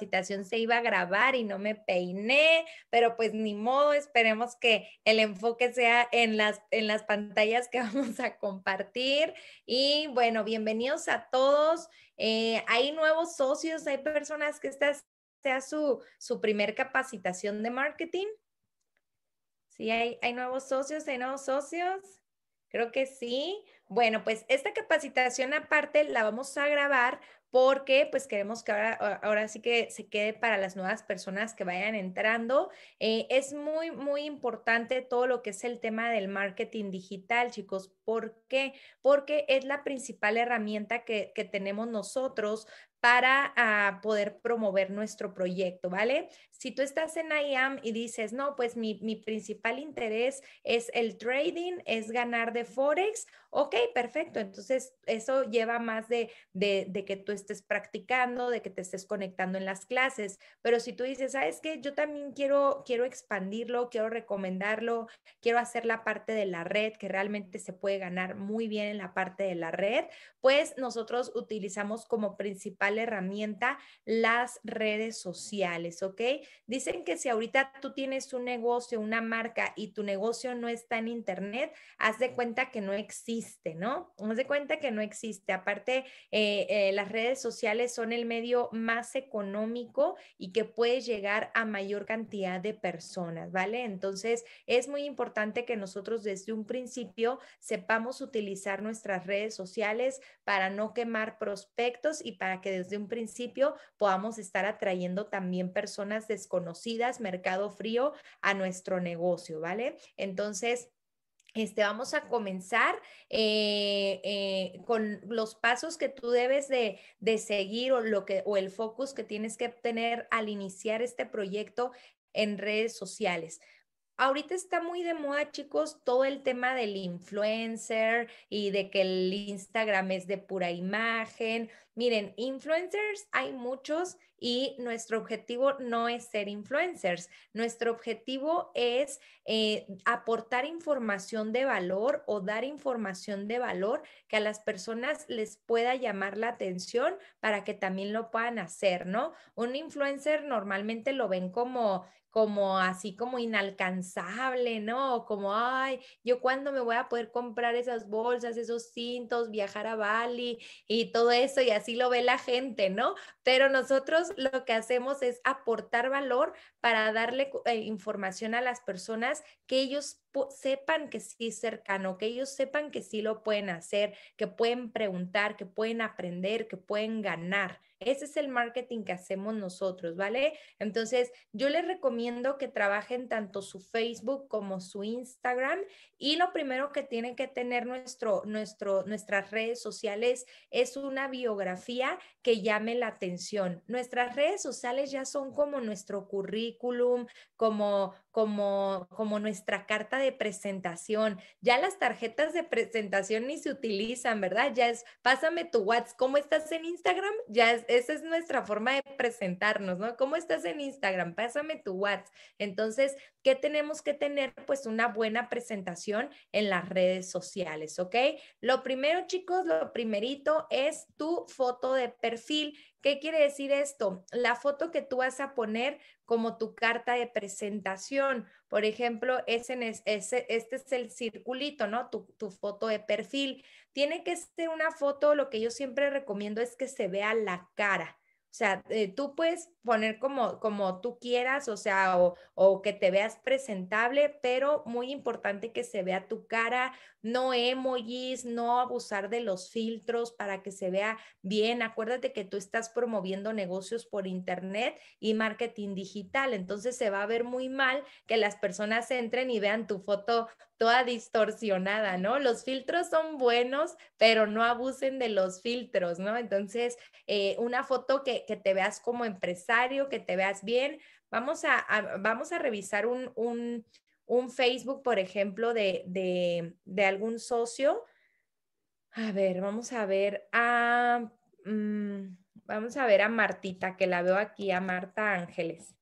capacitación se iba a grabar y no me peiné, pero pues ni modo, esperemos que el enfoque sea en las, en las pantallas que vamos a compartir. Y bueno, bienvenidos a todos. Eh, hay nuevos socios, hay personas que esta sea su, su primer capacitación de marketing. Sí, hay, hay nuevos socios, hay nuevos socios. Creo que sí. Bueno, pues esta capacitación aparte la vamos a grabar porque pues queremos que ahora, sí que se quede para las nuevas personas que vayan entrando. Eh, es muy, muy importante todo lo que es el tema del marketing digital, chicos. ¿Por qué? Porque es la principal herramienta que, que tenemos nosotros para ah, poder promover nuestro proyecto, ¿vale? Si tú estás en IAM y dices, no, pues mi, principal interés es el trading, es ganar de Forex, ok, perfecto. Entonces, eso lleva más de, de, que tú estés practicando, de que te estés conectando en las clases. Pero si tú dices, sabes que yo también quiero, quiero expandirlo, quiero recomendarlo, quiero hacer la parte de la red, que realmente se puede ganar muy bien en la parte de la red, pues nosotros utilizamos como principal herramienta las redes sociales, ¿ok? Dicen que si ahorita tú tienes un negocio, una marca y tu negocio no está en internet, haz de cuenta que no existe, ¿no? Haz de cuenta que no existe. Aparte, eh, eh, las redes sociales son el medio más económico y que puede llegar a mayor cantidad de personas, ¿vale? Entonces, es muy importante que nosotros desde un principio sepamos utilizar nuestras redes sociales para no quemar prospectos y para que desde un principio podamos estar atrayendo también personas desconocidas, mercado frío, a nuestro negocio, ¿vale? Entonces, este, vamos a comenzar eh, eh, con los pasos que tú debes de, de, seguir o, lo que, o el focus que tienes que tener al iniciar este proyecto en redes sociales. Ahorita está muy de moda, chicos, todo el tema del influencer y de que el Instagram es de pura imagen. Miren, influencers hay muchos y nuestro objetivo no es ser influencers. Nuestro objetivo es eh, aportar información de valor o dar información de valor que a las personas les pueda llamar la atención para que también lo puedan hacer, ¿no? Un influencer normalmente lo ven como como así como inalcanzable, ¿no? Como, ay, yo cuándo me voy a poder comprar esas bolsas, esos cintos, viajar a Bali y todo eso, y así lo ve la gente, ¿no? Pero nosotros lo que hacemos es aportar valor para darle eh, información a las personas que ellos sepan que sí es cercano, que ellos sepan que sí lo pueden hacer, que pueden preguntar, que pueden aprender, que pueden ganar. Ese es el marketing que hacemos nosotros, ¿vale? Entonces, yo les recomiendo que trabajen tanto su Facebook como su Instagram y lo primero que tienen que tener nuestro, nuestro, nuestras redes sociales es una biografía que llame la atención. Nuestras redes sociales ya son como nuestro currículum, como como, como nuestra carta de presentación. Ya las tarjetas de presentación ni se utilizan, ¿verdad? Ya es, pásame tu WhatsApp, ¿cómo estás en Instagram? Ya esa es nuestra forma de presentarnos, ¿no? ¿Cómo estás en Instagram? Pásame tu WhatsApp. Entonces, ¿qué tenemos que tener? Pues una buena presentación en las redes sociales, ¿ok? Lo primero, chicos, lo primerito es tu foto de perfil ¿Qué quiere decir esto? La foto que tú vas a poner como tu carta de presentación, por ejemplo, este es el circulito, ¿no? Tu, foto de perfil. Tiene que ser una foto, lo que yo siempre recomiendo es que se vea la cara. O sea, eh, tú puedes poner como, como tú quieras, o sea, o, que te veas presentable, pero muy importante que se vea tu cara, no emojis, no abusar de los filtros para que se vea bien. Acuérdate que tú estás promoviendo negocios por internet y marketing digital, entonces se va a ver muy mal que las personas entren y vean tu foto toda distorsionada, ¿no? Los filtros son buenos, pero no abusen de los filtros, ¿no? Entonces, eh, una foto que, te veas como empresario, que te veas bien, vamos a, vamos a revisar un, un Facebook, por ejemplo, de, de, de algún socio. A ver, vamos a ver a... Mm, vamos a ver a Martita, que la veo aquí, a Marta Ángeles.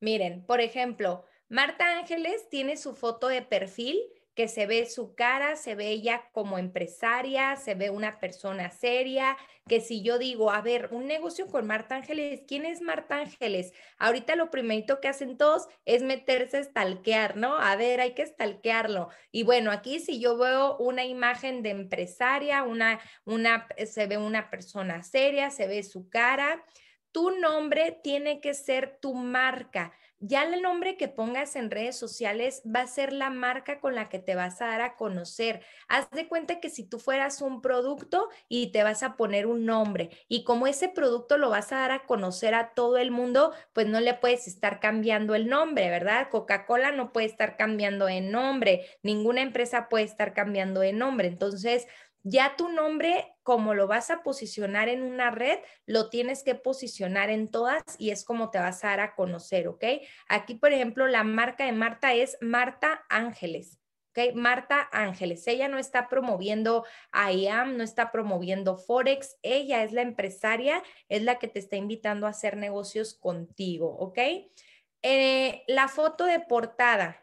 Miren, por ejemplo, Marta Ángeles tiene su foto de perfil que se ve su cara, se ve ella como empresaria, se ve una persona seria, que si yo digo, a ver, un negocio con Marta Ángeles, ¿quién es Marta Ángeles? Ahorita lo primerito que hacen todos es meterse a stalkear, ¿no? A ver, hay que stalkearlo. Y bueno, aquí si yo veo una imagen de empresaria, una, una, eh, se ve una persona seria, se ve su cara, tu nombre tiene que ser tu marca. Ya el nombre que pongas en redes sociales va a ser la marca con la que te vas a dar a conocer. Haz de cuenta que si tú fueras un producto y te vas a poner un nombre y como ese producto lo vas a dar a conocer a todo el mundo, pues no le puedes estar cambiando el nombre, ¿verdad? Coca-Cola no puede estar cambiando de nombre, ninguna empresa puede estar cambiando de nombre. Entonces, ya tu nombre, como lo vas a posicionar en una red, lo tienes que posicionar en todas y es como te vas a dar a conocer, ¿ok? Aquí, por ejemplo, la marca de Marta es Marta Ángeles. Okay. Marta Ángeles, ella no está promoviendo IAM, no está promoviendo Forex, ella es la empresaria, es la que te está invitando a hacer negocios contigo, ¿ok? Eh, la foto de portada.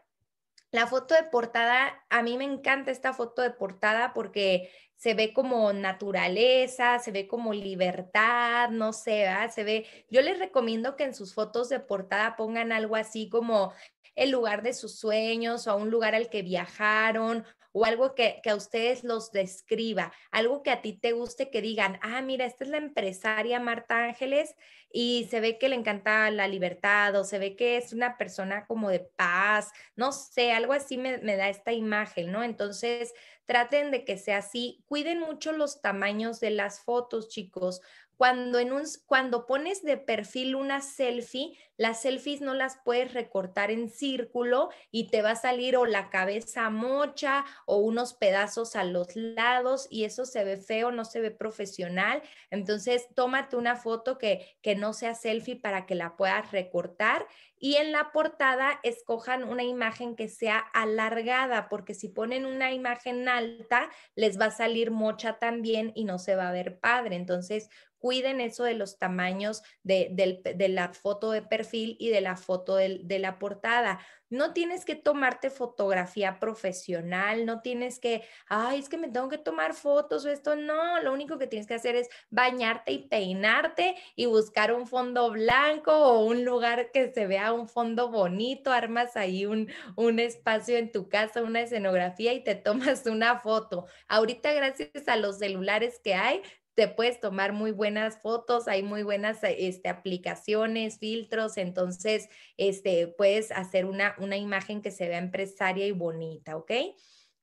La foto de portada, a mí me encanta esta foto de portada porque se ve como naturaleza, se ve como libertad, no sé, se ve, yo les recomiendo que en sus fotos de portada pongan algo así como el lugar de sus sueños o a un lugar al que viajaron o algo que, a ustedes los describa, algo que a ti te guste, que digan, ah, mira, esta es la empresaria Marta Ángeles y se ve que le encanta la libertad o se ve que es una persona como de paz, no sé, algo así me, me da esta imagen, ¿no? Entonces, traten de que sea así. Cuiden mucho los tamaños de las fotos, chicos, cuando, en un, cuando pones de perfil una selfie, las selfies no las puedes recortar en círculo y te va a salir o la cabeza mocha o unos pedazos a los lados y eso se ve feo, no se ve profesional. Entonces, tómate una foto que, que no sea selfie para que la puedas recortar y en la portada escojan una imagen que sea alargada, porque si ponen una imagen alta, les va a salir mocha también y no se va a ver padre. Entonces, cuiden eso de los tamaños de, la foto de perfil y de la foto de, la portada. No tienes que tomarte fotografía profesional, no tienes que, ay, es que me tengo que tomar fotos o esto, no, lo único que tienes que hacer es bañarte y peinarte y buscar un fondo blanco o un lugar que se vea un fondo bonito, armas ahí un, un espacio en tu casa, una escenografía y te tomas una foto. Ahorita gracias a los celulares que hay, te puedes tomar muy buenas fotos, hay muy buenas este, aplicaciones, filtros, entonces este, puedes hacer una, una imagen que se vea empresaria y bonita, ¿ok?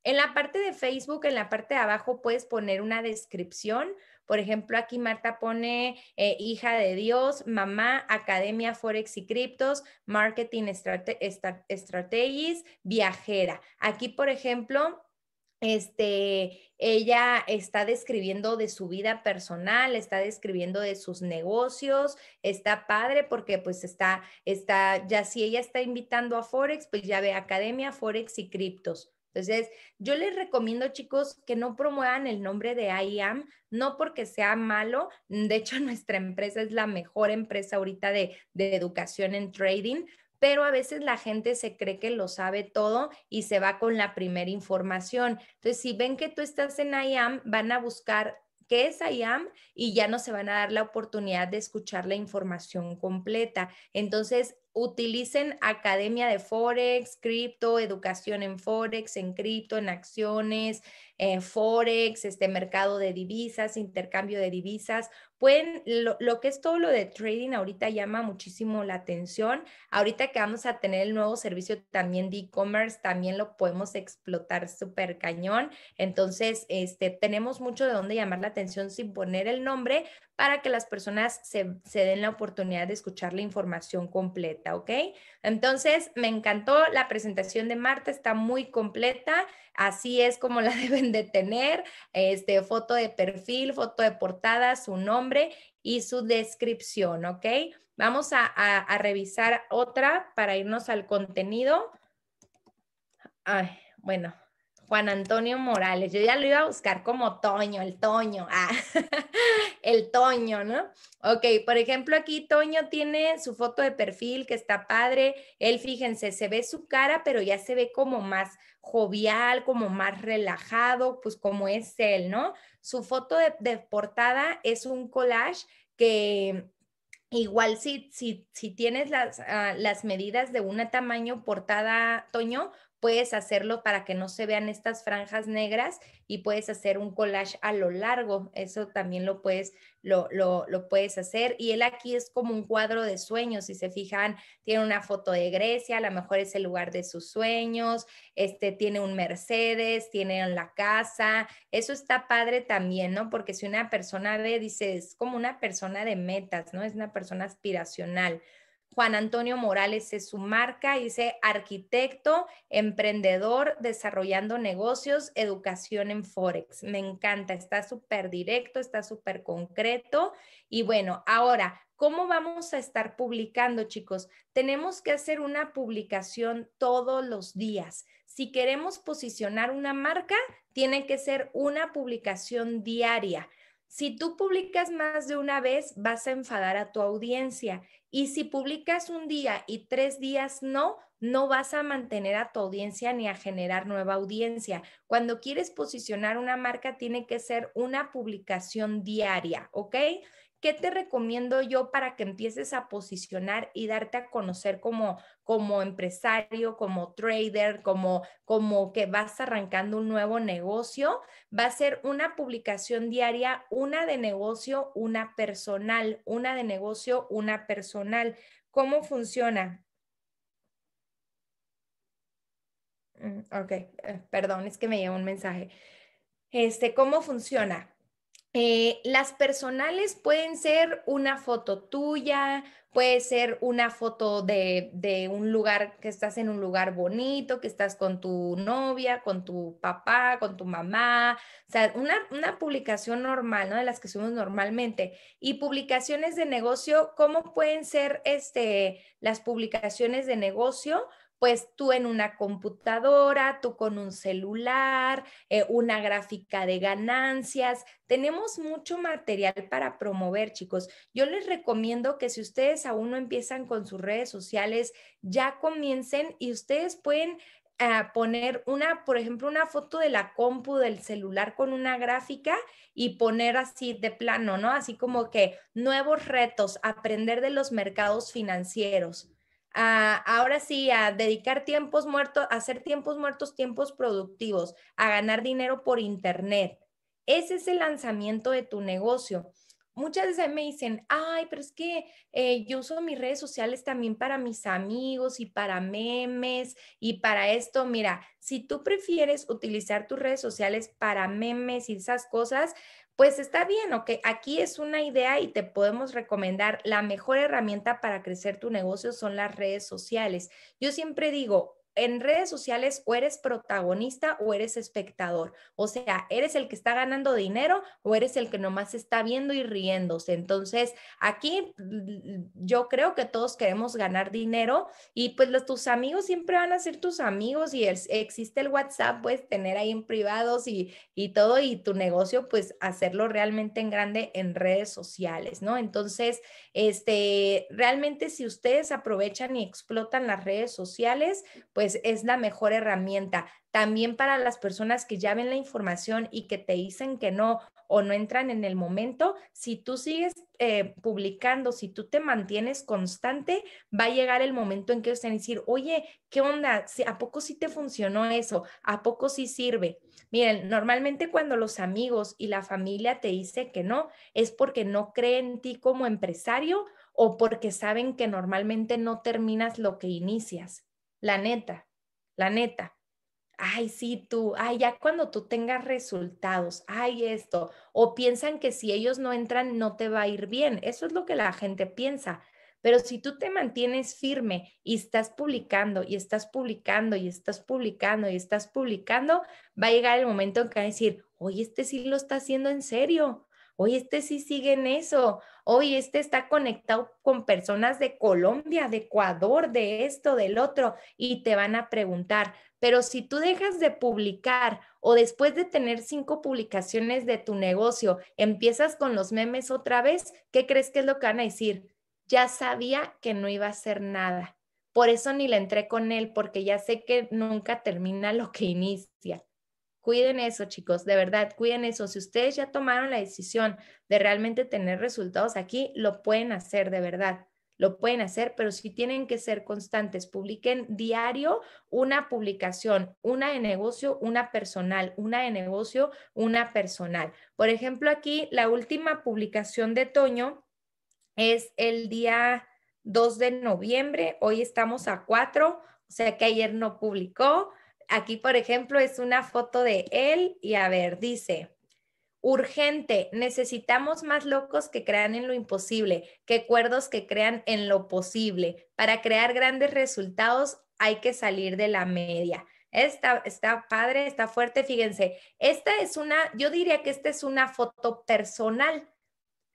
En la parte de Facebook, en la parte de abajo, puedes poner una descripción. Por ejemplo, aquí Marta pone eh, hija de Dios, mamá, academia Forex y criptos, marketing estrategias, viajera. Aquí, por ejemplo, este, ella está describiendo de su vida personal, está describiendo de sus negocios, está padre porque pues está, está, ya si ella está invitando a Forex, pues ya ve Academia, Forex y Criptos. Entonces, yo les recomiendo, chicos, que no promuevan el nombre de IAM, no porque sea malo. De hecho, nuestra empresa es la mejor empresa ahorita de, de educación en trading, pero a veces la gente se cree que lo sabe todo y se va con la primera información. Entonces, si ven que tú estás en IAM, van a buscar qué es IAM y ya no se van a dar la oportunidad de escuchar la información completa. Entonces, utilicen academia de Forex, cripto, educación en Forex, en cripto, en acciones, eh, Forex, este mercado de divisas, intercambio de divisas. Pueden, lo, que es todo lo de trading ahorita llama muchísimo la atención. Ahorita que vamos a tener el nuevo servicio también de e-commerce, también lo podemos explotar súper cañón. Entonces, este, tenemos mucho de dónde llamar la atención sin poner el nombre, para que las personas se, den la oportunidad de escuchar la información completa, ¿ok? Entonces, me encantó la presentación de Marta, está muy completa, así es como la deben de tener, este, foto de perfil, foto de portada, su nombre y su descripción, ¿ok? Vamos a, a revisar otra para irnos al contenido. Ay, bueno, Juan Antonio Morales. Yo ya lo iba a buscar como Toño, el Toño, ah, el Toño, ¿no? Ok, por ejemplo, aquí Toño tiene su foto de perfil que está padre. Él, fíjense, se ve su cara, pero ya se ve como más jovial, como más relajado, pues como es él, ¿no? Su foto de, portada es un collage que Igual si, si, tienes las, ah, las medidas de una tamaño portada, Toño, puedes hacerlo para que no se vean estas franjas negras y puedes hacer un collage a lo largo. Eso también lo puedes, lo, puedes hacer. Y él aquí es como un cuadro de sueños. Si se fijan, tiene una foto de Grecia, a lo mejor es el lugar de sus sueños, este, tiene un Mercedes, tiene la casa. Eso está padre también, ¿no? Porque si una persona ve, dice, es como una persona de metas, ¿no? Es una persona aspiracional. Juan Antonio Morales es su marca, dice arquitecto, emprendedor, desarrollando negocios, educación en Forex. Me encanta, está súper directo, está súper concreto. Y bueno, ahora, ¿cómo vamos a estar publicando, chicos? Tenemos que hacer una publicación todos los días. Si queremos posicionar una marca, tiene que ser una publicación diaria si tú publicas más de una vez, vas a enfadar a tu audiencia. Y si publicas un día y tres días no, no vas a mantener a tu audiencia ni a generar nueva audiencia. Cuando quieres posicionar una marca, tiene que ser una publicación diaria, ¿ok? ¿qué te recomiendo yo para que empieces a posicionar y darte a conocer como, como empresario, como trader, como, como que vas arrancando un nuevo negocio? Va a ser una publicación diaria, una de negocio, una personal, una de negocio, una personal. ¿Cómo funciona? Mm, ok, eh, perdón, es que me llegó un mensaje. Este, ¿cómo funciona? Eh, las personales pueden ser una foto tuya, puede ser una foto de, de, un lugar, que estás en un lugar bonito, que estás con tu novia, con tu papá, con tu mamá, o sea, una, publicación normal, ¿no? De las que subimos normalmente. Y publicaciones de negocio, ¿cómo pueden ser este, las publicaciones de negocio? pues tú en una computadora, tú con un celular, eh, una gráfica de ganancias. Tenemos mucho material para promover, chicos. Yo les recomiendo que si ustedes aún no empiezan con sus redes sociales, ya comiencen y ustedes pueden ah, poner una, por ejemplo, una foto de la compu del celular con una gráfica y poner así de plano, ¿no? Así como que nuevos retos, aprender de los mercados financieros ahora sí, a dedicar tiempos muertos, a hacer tiempos muertos, tiempos productivos, a ganar dinero por internet. Ese es el lanzamiento de tu negocio. Muchas veces me dicen, ay, pero es que eh, yo uso mis redes sociales también para mis amigos y para memes y para esto. Mira, si tú prefieres utilizar tus redes sociales para memes y esas cosas, pues está bien, ok, aquí es una idea y te podemos recomendar la mejor herramienta para crecer tu negocio son las redes sociales. Yo siempre digo, en redes sociales o eres protagonista o eres espectador. O sea, eres el que está ganando dinero o eres el que nomás está viendo y riéndose. Entonces, aquí yo creo que todos queremos ganar dinero y pues los, tus amigos siempre van a ser tus amigos y existe el WhatsApp, puedes tener ahí en privados y, y todo y tu negocio, pues hacerlo realmente en grande en redes sociales, ¿no? Entonces, este, realmente si ustedes aprovechan y explotan las redes sociales, pues pues es la mejor herramienta. También para las personas que ya ven la información y que te dicen que no o no entran en el momento, si tú sigues eh, publicando, si tú te mantienes constante, va a llegar el momento en que ellos te van a decir, oye, ¿qué onda? ¿A poco sí te funcionó eso? ¿A poco sí sirve? Miren, normalmente cuando los amigos y la familia te dicen que no, es porque no creen en ti como empresario o porque saben que normalmente no terminas lo que inicias la neta, la neta. Ay, sí, tú, ay, ya cuando tú tengas resultados, ay, esto, o piensan que si ellos no entran no te va a ir bien. Eso es lo que la gente piensa. Pero si tú te mantienes firme y estás publicando y estás publicando y estás publicando y estás publicando, va a llegar el momento en que va a decir, oye, este sí lo está haciendo en serio hoy este sí sigue en eso, hoy este está conectado con personas de Colombia, de Ecuador, de esto, del otro, y te van a preguntar, pero si tú dejas de publicar o después de tener cinco publicaciones de tu negocio, empiezas con los memes otra vez, ¿qué crees que es lo que van a decir? Ya sabía que no iba a hacer nada. Por eso ni le entré con él, porque ya sé que nunca termina lo que inicia. Cuiden eso, chicos, de verdad, cuiden eso. Si ustedes ya tomaron la decisión de realmente tener resultados aquí, lo pueden hacer, de verdad lo pueden hacer, pero si tienen que ser constantes. Publiquen diario una publicación, una de negocio, una personal, una de negocio, una personal. Por ejemplo, aquí la última publicación de Toño es el día 2 de noviembre, hoy estamos a 4, o sea que ayer no publicó. Aquí, por ejemplo, es una foto de él y a ver, dice, urgente, necesitamos más locos que crean en lo imposible, que cuerdos que crean en lo posible. Para crear grandes resultados hay que salir de la media. Está, está padre, está fuerte, fíjense. Esta es una, yo diría que esta es una foto personal.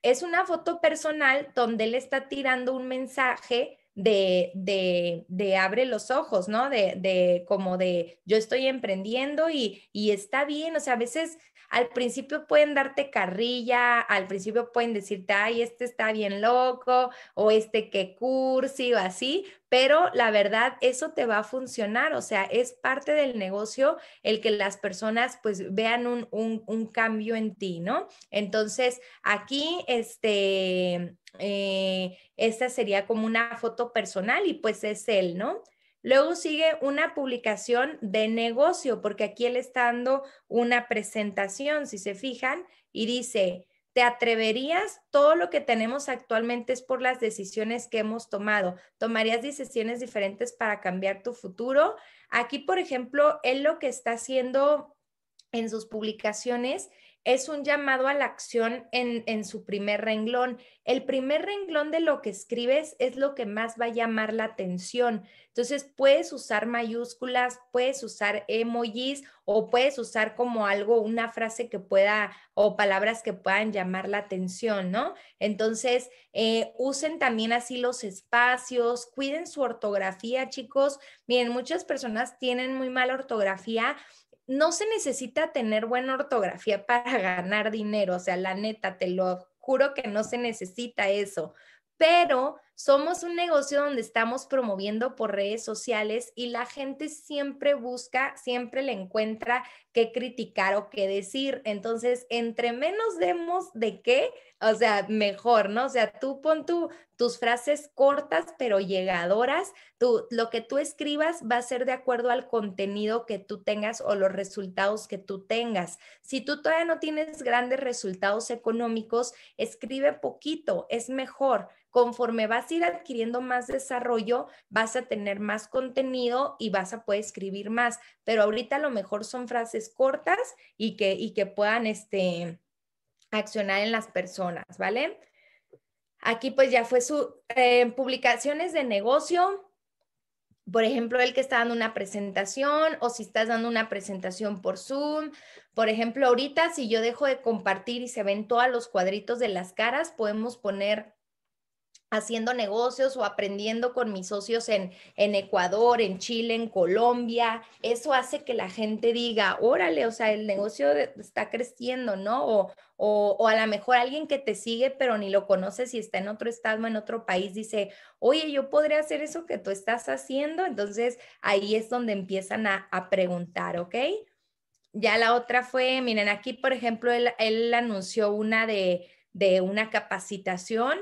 Es una foto personal donde él está tirando un mensaje de, de, de abre los ojos, ¿no? De, de como de yo estoy emprendiendo y, y está bien, o sea, a veces al principio pueden darte carrilla, al principio pueden decirte, ay, este está bien loco, o este que cursi, o así, pero la verdad, eso te va a funcionar, o sea, es parte del negocio el que las personas pues vean un, cambio en ti, ¿no? Entonces, aquí, este, eh, esta sería como una foto personal y pues es él, ¿no? Luego sigue una publicación de negocio, porque aquí él está dando una presentación, si se fijan, y dice, ¿te atreverías? Todo lo que tenemos actualmente es por las decisiones que hemos tomado. ¿Tomarías decisiones diferentes para cambiar tu futuro? Aquí, por ejemplo, él lo que está haciendo en sus publicaciones es un llamado a la acción en, su primer renglón. El primer renglón de lo que escribes es lo que más va a llamar la atención. Entonces, puedes usar mayúsculas, puedes usar emojis o puedes usar como algo, una frase que pueda o palabras que puedan llamar la atención, ¿no? Entonces, eh, usen también así los espacios, cuiden su ortografía, chicos. Miren, muchas personas tienen muy mala ortografía no se necesita tener buena ortografía para ganar dinero, o sea, la neta, te lo juro que no se necesita eso, pero somos un negocio donde estamos promoviendo por redes sociales y la gente siempre busca, siempre le encuentra qué criticar o qué decir. Entonces, entre menos demos de qué, o sea, mejor, ¿no? O sea, tú pon tus frases cortas pero llegadoras, tú, lo que tú escribas va a ser de acuerdo al contenido que tú tengas o los resultados que tú tengas. Si tú todavía no tienes grandes resultados económicos, escribe poquito, es mejor. Conforme vas ir adquiriendo más desarrollo, vas a tener más contenido y vas a poder escribir más. Pero ahorita a lo mejor son frases cortas y que, y que puedan este, accionar en las personas, ¿vale? Aquí pues ya fue su eh, publicaciones de negocio, por ejemplo, el que está dando una presentación o si estás dando una presentación por Zoom. Por ejemplo, ahorita si yo dejo de compartir y se ven todos los cuadritos de las caras, podemos poner haciendo negocios o aprendiendo con mis socios en, en, Ecuador, en Chile, en Colombia. Eso hace que la gente diga, órale, o sea, el negocio está creciendo, ¿no? O, a lo mejor alguien que te sigue pero ni lo conoces y está en otro estado, en otro país, dice, oye, yo podría hacer eso que tú estás haciendo. Entonces ahí es donde empiezan a, preguntar, ¿ok? Ya la otra fue, miren, aquí por ejemplo, él, anunció una de, de una capacitación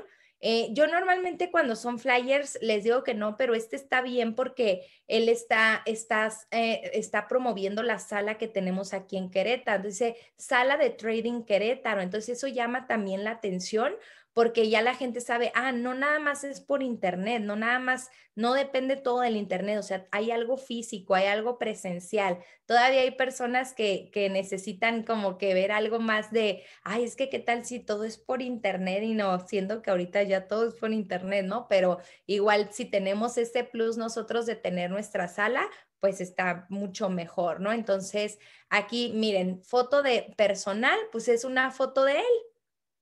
eh, yo normalmente cuando son flyers les digo que no, pero este está bien porque él está, eh, está promoviendo la sala que tenemos aquí en Querétaro. Dice, sala de trading Querétaro. Entonces eso llama también la atención porque ya la gente sabe, ah, no nada más es por internet, no nada más, no depende todo del internet, o sea, hay algo físico, hay algo presencial. Todavía hay personas que, que necesitan como que ver algo más de, ay, es que qué tal si todo es por internet y no, siendo que ahorita ya todo es por internet, ¿no? Pero igual si tenemos este plus nosotros de tener nuestra sala, pues está mucho mejor, ¿no? Entonces, aquí miren, foto de personal, pues es una foto de él,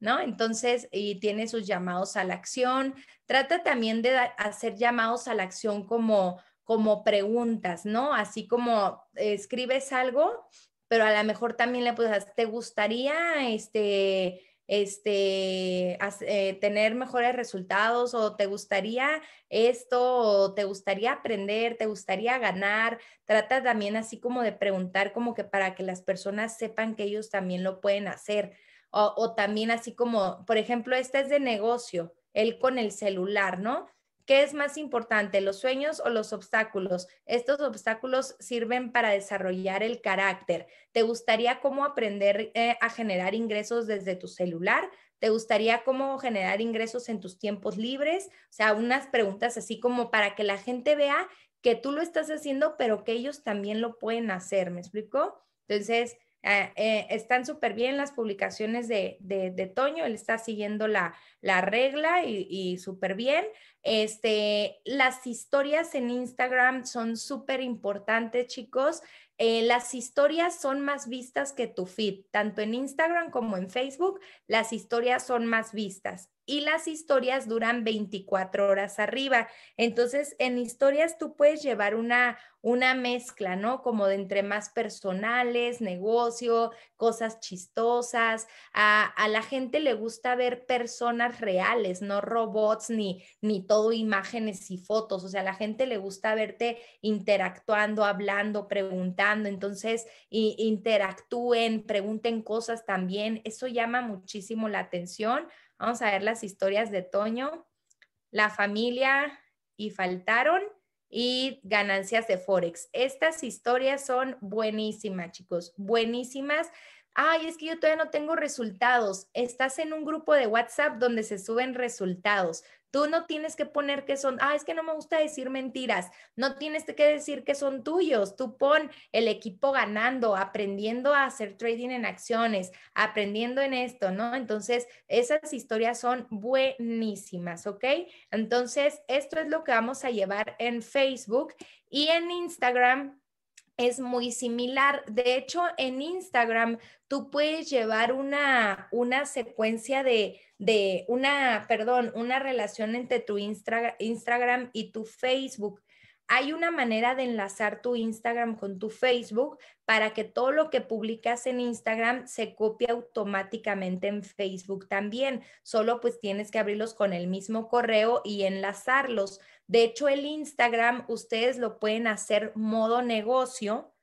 ¿no? Entonces, y tiene sus llamados a la acción. Trata también de hacer llamados a la acción como, como preguntas, ¿no? Así como escribes algo, pero a lo mejor también le puedes, ¿te gustaría este, este, eh, tener mejores resultados o te gustaría esto o te gustaría aprender, te gustaría ganar. Trata también así como de preguntar como que para que las personas sepan que ellos también lo pueden hacer. O, también así como, por ejemplo, este es de negocio, él con el celular, ¿no? ¿Qué es más importante, los sueños o los obstáculos? Estos obstáculos sirven para desarrollar el carácter. ¿Te gustaría cómo aprender eh, a generar ingresos desde tu celular? ¿Te gustaría cómo generar ingresos en tus tiempos libres? O sea, unas preguntas así como para que la gente vea que tú lo estás haciendo, pero que ellos también lo pueden hacer, ¿me explico? Entonces, Ah, eh, están súper bien las publicaciones de, de, Toño, él está siguiendo la, la regla y, súper bien. Este, las historias en Instagram son súper importantes, chicos. Eh, las historias son más vistas que tu feed, tanto en Instagram como en Facebook, las historias son más vistas y las historias duran 24 horas arriba. Entonces, en historias tú puedes llevar una, una mezcla, ¿no? Como de entre más personales, negocio, cosas chistosas. A, la gente le gusta ver personas reales, no robots ni, ni todo imágenes y fotos. O sea, a la gente le gusta verte interactuando, hablando, preguntando entonces interactúen, pregunten cosas también, eso llama muchísimo la atención. Vamos a ver las historias de Toño, la familia y faltaron y ganancias de Forex. Estas historias son buenísimas, chicos, buenísimas ay, es que yo todavía no tengo resultados. Estás en un grupo de WhatsApp donde se suben resultados. Tú no tienes que poner que son, ah, es que no me gusta decir mentiras, no tienes que decir que son tuyos. Tú pon el equipo ganando, aprendiendo a hacer trading en acciones, aprendiendo en esto, ¿no? Entonces, esas historias son buenísimas, ¿ok? Entonces, esto es lo que vamos a llevar en Facebook y en Instagram es muy similar. De hecho, en Instagram tú puedes llevar una, una secuencia de, una, perdón, una relación entre tu Instagram y tu Facebook. Hay una manera de enlazar tu Instagram con tu Facebook para que todo lo que publicas en Instagram se copie automáticamente en Facebook también. Solo pues tienes que abrirlos con el mismo correo y enlazarlos de hecho, el Instagram ustedes lo pueden hacer modo negocio.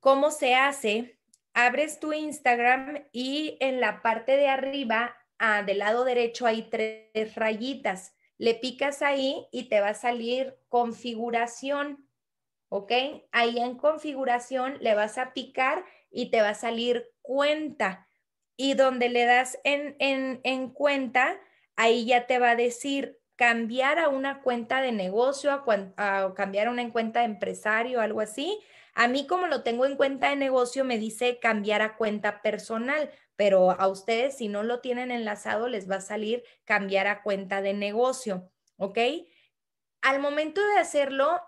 ¿Cómo se hace? Abres tu Instagram y en la parte de arriba, ah, del lado derecho, hay tres rayitas. Le picas ahí y te va a salir configuración. ¿Ok? Ahí en configuración le vas a picar y te va a salir cuenta. Y donde le das en, en, en cuenta, ahí ya te va a decir cambiar a una cuenta de negocio, a, cambiar a una cuenta de empresario, algo así. A mí como lo tengo en cuenta de negocio, me dice cambiar a cuenta personal, pero a ustedes si no lo tienen enlazado, les va a salir cambiar a cuenta de negocio, ¿ok? Al momento de hacerlo,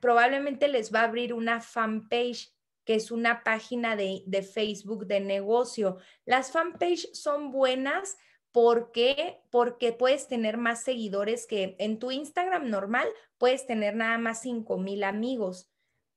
probablemente les va a abrir una fanpage que es una página de, de Facebook de negocio. Las fanpage son buenas ¿Por qué? Porque puedes tener más seguidores que en tu Instagram normal, puedes tener nada más 5 mil amigos,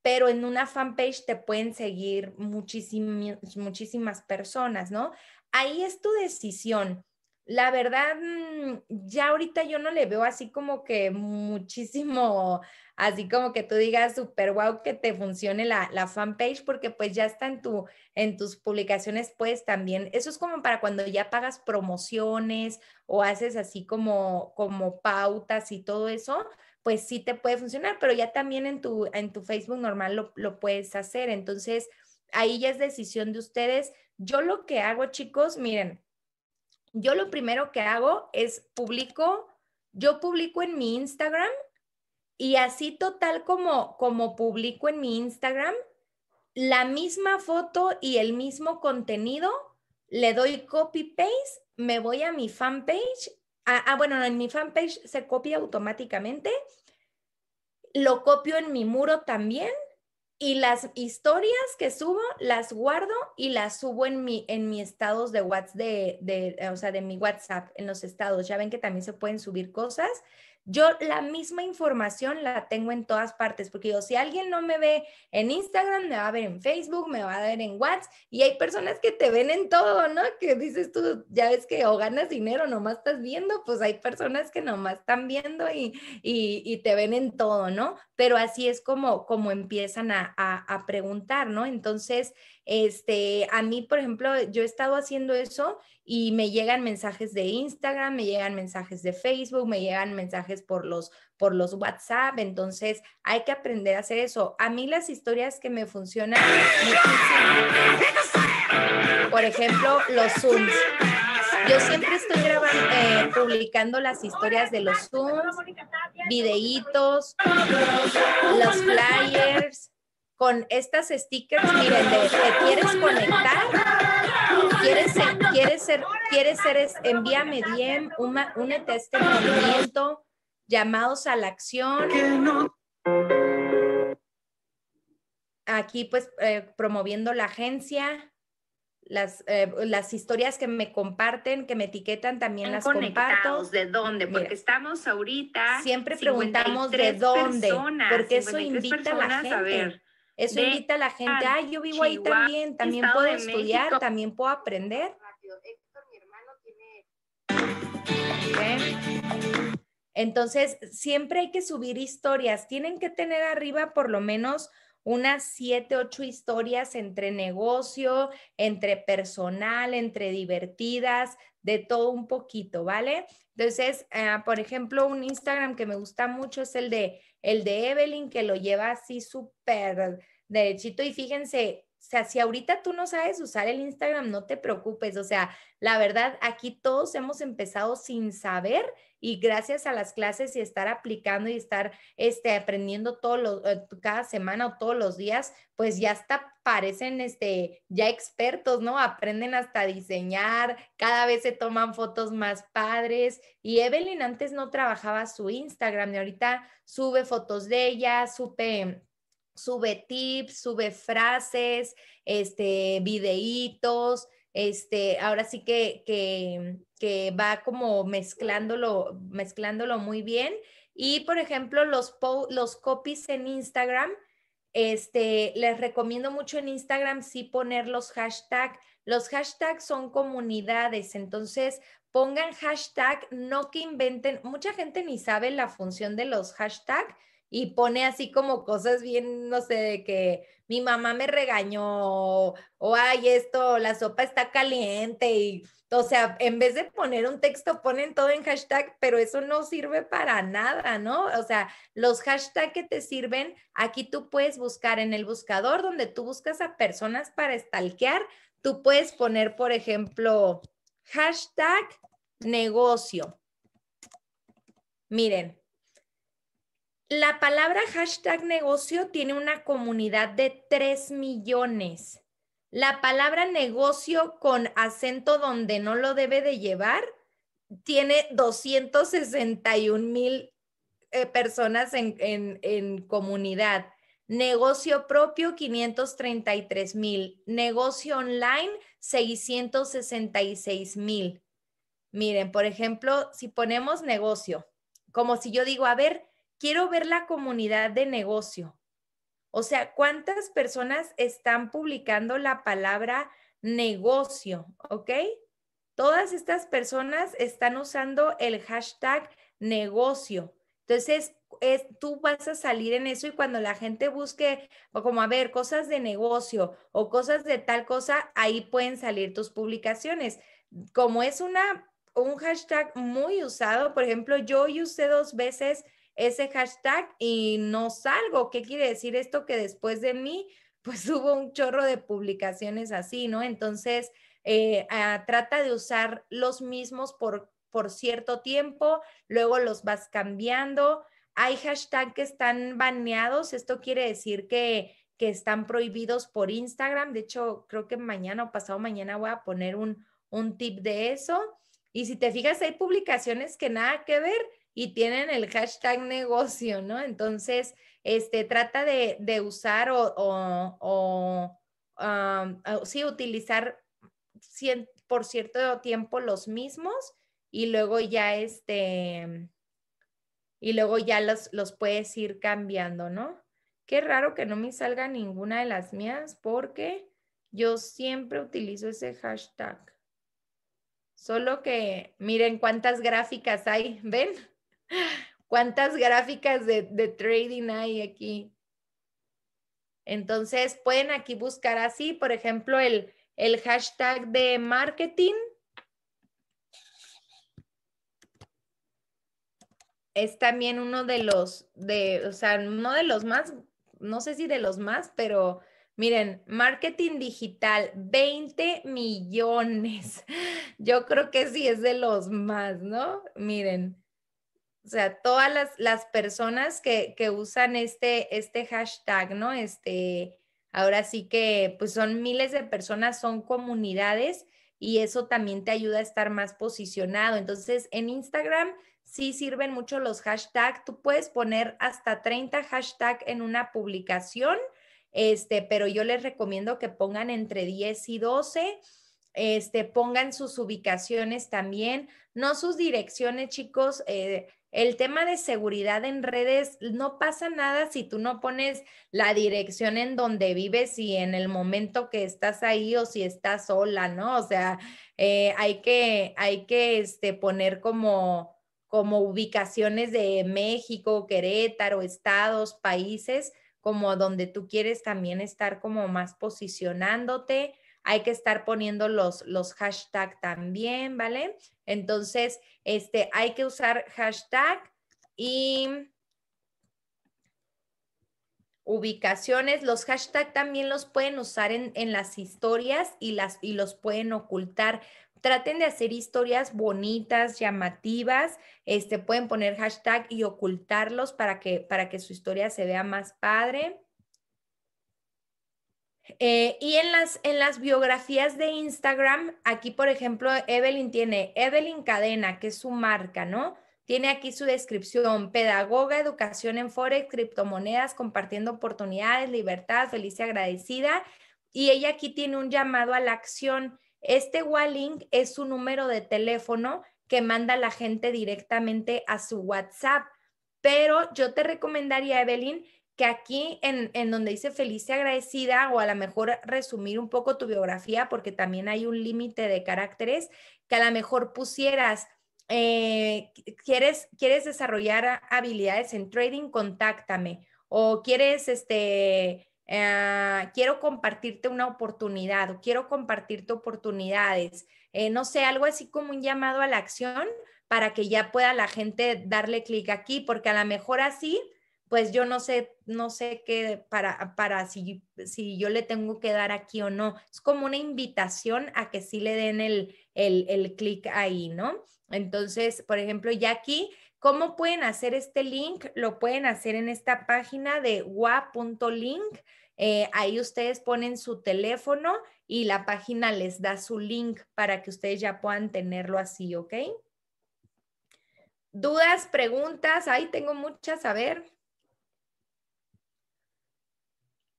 pero en una fanpage te pueden seguir muchísimas, personas, ¿no? Ahí es tu decisión la verdad, mm, ya ahorita yo no le veo así como que muchísimo, así como que tú digas super wow que te funcione la, fanpage, porque pues ya está en, tu, en tus publicaciones, pues también, eso es como para cuando ya pagas promociones o haces así como, como pautas y todo eso, pues sí te puede funcionar, pero ya también en tu, en tu Facebook normal lo, lo puedes hacer. Entonces, ahí ya es decisión de ustedes. Yo lo que hago, chicos, miren, yo lo primero que hago es publico, yo publico en mi Instagram y así total como, como publico en mi Instagram, la misma foto y el mismo contenido, le doy copy-paste, me voy a mi fanpage. Ah, ah, bueno, en mi fanpage se copia automáticamente. Lo copio en mi muro también y las historias que subo las guardo y las subo en mi en mis estados de WhatsApp de, de, eh, o sea de mi WhatsApp en los estados ya ven que también se pueden subir cosas yo la misma información la tengo en todas partes porque yo si alguien no me ve en Instagram me va a ver en Facebook me va a ver en WhatsApp y hay personas que te ven en todo no que dices tú ya ves que o ganas dinero nomás estás viendo pues hay personas que nomás están viendo y, y, y te ven en todo no pero así es como como empiezan a a, preguntar, ¿no? Entonces, este, a mí, por ejemplo, yo he estado haciendo eso y me llegan mensajes de Instagram, me llegan mensajes de Facebook, me llegan mensajes por los, por los WhatsApp, entonces hay que aprender a hacer eso. A mí las historias que me funcionan por ejemplo, los Zooms. Yo siempre estoy grabando, eh, publicando las historias de los Zooms, videitos, los flyers, con estas stickers, miren, te quieres conectar, quieres ser, quieres ser, envíame bien, una, únete a este movimiento, llamados a la acción. Aquí pues eh, promoviendo la agencia, las, eh, las historias que me comparten, que me etiquetan, también las comparto. ¿De dónde? Porque estamos ahorita. Siempre preguntamos de dónde, porque eso invita a la gente. A ver eso invita a la gente, ay, yo vivo ahí también, también puedo estudiar, también puedo aprender. Entonces, siempre hay que subir historias. Tienen que tener arriba por lo menos unas siete, ocho historias entre negocio, entre personal, entre divertidas, de todo un poquito, ¿vale? Entonces, ah, por ejemplo, un Instagram que me gusta mucho es el de, el de Evelyn, que lo lleva así súper derechito. Y fíjense, o sea, si ahorita tú no sabes usar el Instagram, no te preocupes. O sea, la verdad, aquí todos hemos empezado sin saber y gracias a las clases y estar aplicando y estar este, aprendiendo eh, cada semana o todos los días, pues ya hasta parecen este, ya expertos, ¿no? Aprenden hasta diseñar, cada vez se toman fotos más padres y Evelyn antes no trabajaba su Instagram y ahorita sube fotos de ella, supe sube tips, sube frases, este, videitos, este, ahora sí que, que, va como mezclándolo, mezclándolo muy bien. Y por ejemplo, los, copies en Instagram, este, les recomiendo mucho en Instagram sí poner los hashtags. Los hashtags son comunidades, entonces pongan hashtag, no que inventen, mucha gente ni sabe la función de los hashtags y pone así como cosas bien, no sé, de que mi mamá me regañó, o ay, esto, la sopa está caliente, y o sea, en vez de poner un texto, ponen todo en hashtag, pero eso no sirve para nada, ¿no? O sea, los hashtags que te sirven, aquí tú puedes buscar en el buscador donde tú buscas a personas para stalkear, tú puedes poner, por ejemplo, hashtag negocio. Miren, la palabra hashtag negocio tiene una comunidad de 3 millones. La palabra negocio con acento donde no lo debe de llevar tiene 261 mil eh, personas en comunidad. Negocio propio, 533 mil. Negocio online, 666 mil. Miren, por ejemplo, si ponemos negocio, como si yo digo, a ver, quiero ver la comunidad de negocio. O sea, ¿cuántas personas están publicando la palabra negocio? ¿Ok? Todas estas personas están usando el hashtag negocio. Entonces, tú vas a salir en eso y cuando la gente busque, o como a ver, cosas de negocio o cosas de tal cosa, ahí pueden salir tus publicaciones. Como es una, un hashtag muy usado, por ejemplo, yo hoy usé dos veces ese hashtag y no salgo. ¿Qué quiere decir esto? Que después de mí, pues hubo un chorro de publicaciones así, ¿no? Entonces, eh, ah, trata de usar los mismos por, por cierto tiempo, luego los vas cambiando. Hay hashtags que están baneados, esto quiere decir que, están prohibidos por Instagram. De hecho, creo que mañana o pasado mañana voy a poner un, un tip de eso. Y si te fijas, hay publicaciones que nada que ver, y tienen el hashtag negocio, ¿no? Entonces, este, trata de, usar o, o, sí, utilizar por cierto tiempo los mismos y luego ya este, y luego ya los, los puedes ir cambiando, ¿no? Qué raro que no me salga ninguna de las mías porque yo siempre utilizo ese hashtag. Solo que miren cuántas gráficas hay, ¿ven? ¿Cuántas gráficas de, trading hay aquí? Entonces pueden aquí buscar así, por ejemplo, el, el hashtag de marketing. Es también uno de los, de, o sea, no de los más, no sé si de los más, pero miren, marketing digital, 20 millones. Yo creo que sí es de los más, ¿no? Miren, o sea, todas las, personas que, usan este, este, hashtag, ¿no? Este, ahora sí que pues, son miles de personas, son comunidades y eso también te ayuda a estar más posicionado. Entonces, en Instagram sí sirven mucho los hashtags. Tú puedes poner hasta 30 hashtags en una publicación, este, pero yo les recomiendo que pongan entre 10 y 12 este, pongan sus ubicaciones también, no sus direcciones, chicos. Eh, el tema de seguridad en redes, no pasa nada si tú no pones la dirección en donde vives y en el momento que estás ahí o si estás sola, ¿no? O sea, eh, hay que, hay que este, poner como, como ubicaciones de México, Querétaro, estados, países, como donde tú quieres también estar como más posicionándote hay que estar poniendo los, los hashtags también, ¿vale? Entonces, este, hay que usar hashtag y ubicaciones. Los hashtags también los pueden usar en, las historias y, las, y los pueden ocultar. Traten de hacer historias bonitas, llamativas. Este, pueden poner hashtag y ocultarlos para que, para que su historia se vea más padre. Eh, y en las, en las biografías de Instagram, aquí por ejemplo, Evelyn tiene Evelyn Cadena, que es su marca, ¿no? Tiene aquí su descripción, pedagoga, educación en forex, criptomonedas, compartiendo oportunidades, libertad, feliz y agradecida. Y ella aquí tiene un llamado a la acción. Este Wallink es su número de teléfono que manda la gente directamente a su WhatsApp. Pero yo te recomendaría, Evelyn, que aquí en, donde dice feliz y agradecida, o a lo mejor resumir un poco tu biografía, porque también hay un límite de caracteres, que a lo mejor pusieras, eh, quieres, quieres desarrollar habilidades en trading, contáctame, o quieres, este, ah, quiero compartirte una oportunidad, o quiero compartirte oportunidades, eh, no sé, algo así como un llamado a la acción para que ya pueda la gente darle clic aquí, porque a lo mejor así pues yo no sé, no sé qué para, para si, si yo le tengo que dar aquí o no. Es como una invitación a que sí le den el, el, clic ahí, ¿no? Entonces, por ejemplo, ya aquí, ¿cómo pueden hacer este link? Lo pueden hacer en esta página de wa.link. Eh, ahí ustedes ponen su teléfono y la página les da su link para que ustedes ya puedan tenerlo así, ¿ok? Dudas, preguntas, ahí tengo muchas, a ver.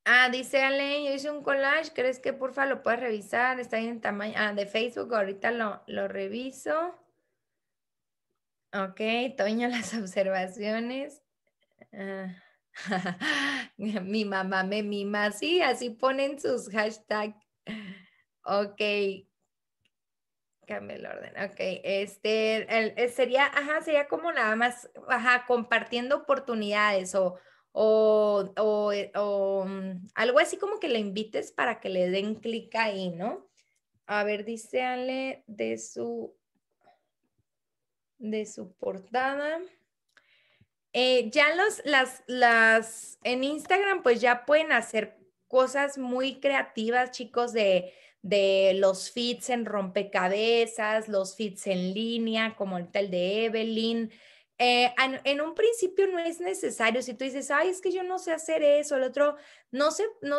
Ah, dice Ale, yo hice un collage, ¿crees que porfa lo puedes revisar? Está ahí en tamaño, ah, de Facebook, ahorita lo, reviso. Ok, Toño, las observaciones. Ah, mi mamá me mima, sí, así ponen sus hashtags. Ok. Cambia el orden. Ok. Este eh, sería, ajá, sería como nada más, ajá, compartiendo oportunidades o, o, eh, mm, algo así como que le invites para que le den clic ahí, ¿no? A ver, dice de su, de su portada. Eh, ya los, las, en Instagram pues ya pueden hacer cosas muy creativas, chicos, de, de los fits en rompecabezas, los fits en línea, como el el de Evelyn, eh, en, un principio no es necesario, si tú dices, ay, es que yo no sé hacer eso, el otro, no se, no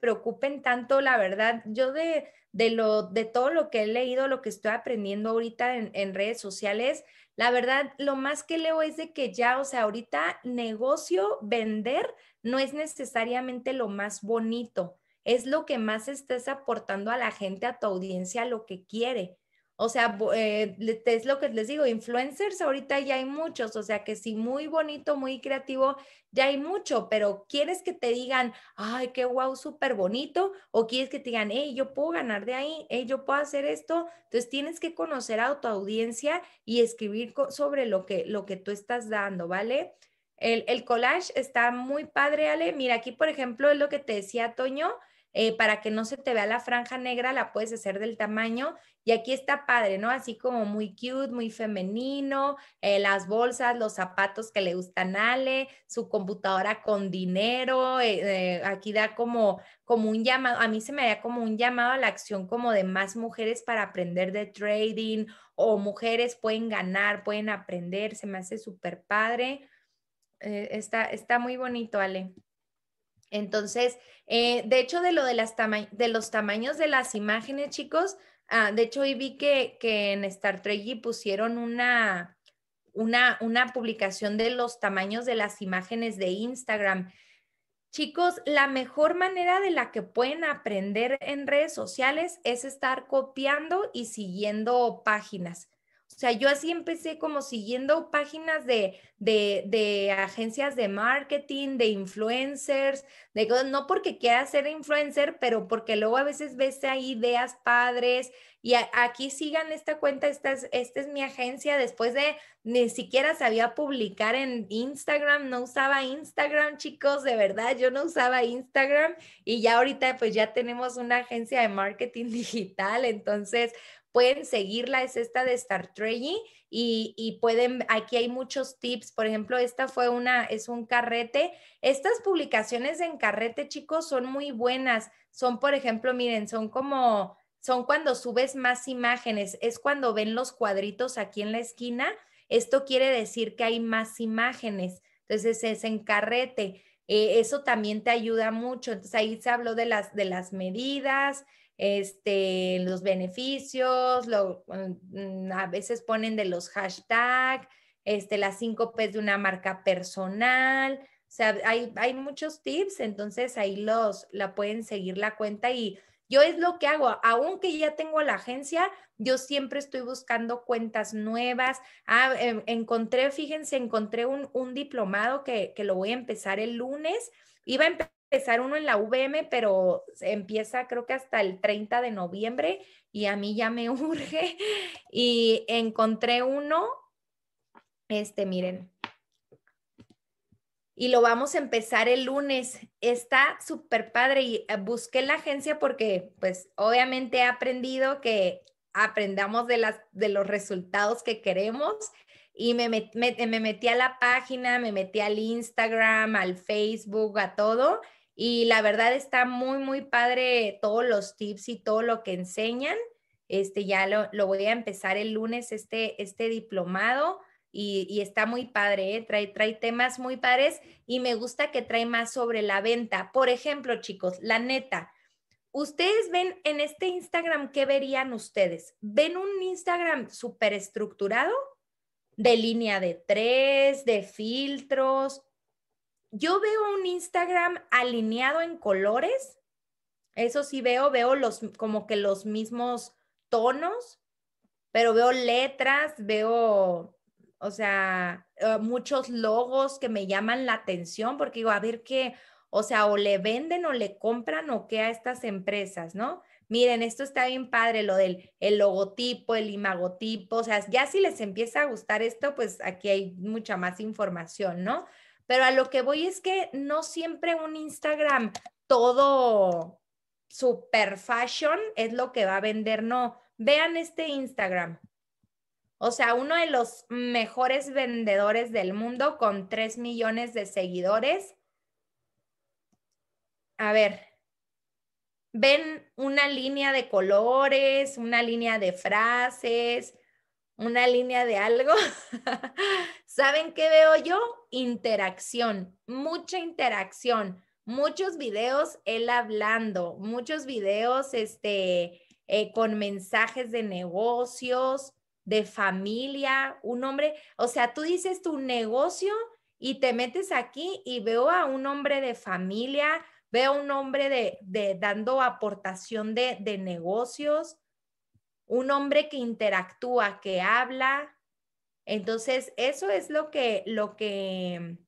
preocupen tanto, la verdad, yo de, de, lo, de todo lo que he leído, lo que estoy aprendiendo ahorita en, en redes sociales, la verdad, lo más que leo es de que ya, o sea, ahorita negocio, vender, no es necesariamente lo más bonito, es lo que más estés aportando a la gente, a tu audiencia, lo que quiere. O sea, eh, es lo que les digo, influencers ahorita ya hay muchos, o sea que sí, muy bonito, muy creativo, ya hay mucho, pero ¿quieres que te digan, ay, qué wow, súper bonito? ¿O quieres que te digan, hey, yo puedo ganar de ahí, hey, yo puedo hacer esto? Entonces tienes que conocer a tu audiencia y escribir sobre lo que, lo que tú estás dando, ¿vale? El, el collage está muy padre, Ale. Mira, aquí, por ejemplo, es lo que te decía Toño, eh, para que no se te vea la franja negra, la puedes hacer del tamaño. Y aquí está padre, ¿no? Así como muy cute, muy femenino, eh, las bolsas, los zapatos que le gustan a Ale, su computadora con dinero, eh, aquí da como, como un llamado, a mí se me da como un llamado a la acción como de más mujeres para aprender de trading o mujeres pueden ganar, pueden aprender, se me hace súper padre. está, está muy bonito, Ale. Entonces, eh, de hecho, de lo de, las los tamaños de las imágenes, chicos, ah, de hecho hoy vi que, en Star Trek pusieron una, una publicación de los tamaños de las imágenes de Instagram. Chicos, la mejor manera de la que pueden aprender en redes sociales es estar copiando y siguiendo páginas. O sea, yo así empecé como siguiendo páginas de, de, de, agencias de marketing, de influencers, de no porque quiera ser influencer, pero porque luego a veces ves ahí ideas padres y aquí sigan esta cuenta, esta esta es mi agencia, después de ni siquiera sabía publicar en Instagram, no usaba Instagram, chicos, de verdad, yo no usaba Instagram y ya ahorita pues ya tenemos una agencia de marketing digital, entonces pueden seguirla, es esta de Star y, pueden, aquí hay muchos tips, por ejemplo, esta fue una, es un carrete. Estas publicaciones en carrete, chicos, son muy buenas. Son, por ejemplo, miren, son como, son cuando subes más imágenes, es cuando ven los cuadritos aquí en la esquina. Esto quiere decir que hay más imágenes. Entonces es en carrete. Eh, eso también te ayuda mucho. Entonces ahí se habló de las, de las medidas, este, los beneficios, lo, mm, a veces ponen de los hashtags, este, las 5 P's de una marca personal. O sea, hay, muchos tips, entonces ahí los, la pueden seguir la cuenta y yo es lo que hago, aunque ya tengo la agencia, yo siempre estoy buscando cuentas nuevas. Ah, em, encontré, fíjense, encontré un, diplomado que, lo voy a empezar el lunes. Iba a empezar, empezar uno en la VM, pero empieza creo que hasta el 30 de noviembre y a mí ya me urge. Y encontré uno, este, miren. Y lo vamos a empezar el lunes. Está súper padre y eh, busqué la agencia porque pues obviamente he aprendido que aprendamos de, las, de los resultados que queremos y me, me, metí a la página, me metí al Instagram, al Facebook, a todo, y la verdad está muy, muy padre todos los tips y todo lo que enseñan. Este, ya lo, voy a empezar el lunes, este, este diplomado. Y, está muy padre, ¿eh? trae, trae temas muy padres y me gusta que trae más sobre la venta. Por ejemplo, chicos, la neta, ustedes ven en este Instagram, ¿qué verían ustedes? ¿Ven un Instagram súper estructurado? De línea de tres, de filtros, yo veo un Instagram alineado en colores, eso sí veo, veo los como que los mismos tonos, pero veo letras, veo, o sea, eh, muchos logos que me llaman la atención porque digo, a ver qué, o sea, o le venden o le compran o qué a estas empresas, ¿no? Miren, esto está bien padre, lo del el logotipo, el imagotipo, o sea, ya si les empieza a gustar esto, pues aquí hay mucha más información, ¿no? Pero a lo que voy es que no siempre un Instagram todo super fashion es lo que va a vender, no. Vean este Instagram. O sea, uno de los mejores vendedores del mundo con 3 millones de seguidores. A ver, ven una línea de colores, una línea de frases, una línea de algo. ¿Saben qué veo yo? Interacción, mucha interacción, muchos videos él hablando, muchos videos este, eh, con mensajes de negocios, de familia, un hombre, o sea, tú dices tu negocio y te metes aquí y veo a un hombre de familia, veo a un hombre de, de dando aportación de, de negocios, un hombre que interactúa, que habla. Entonces, eso es lo que, lo que,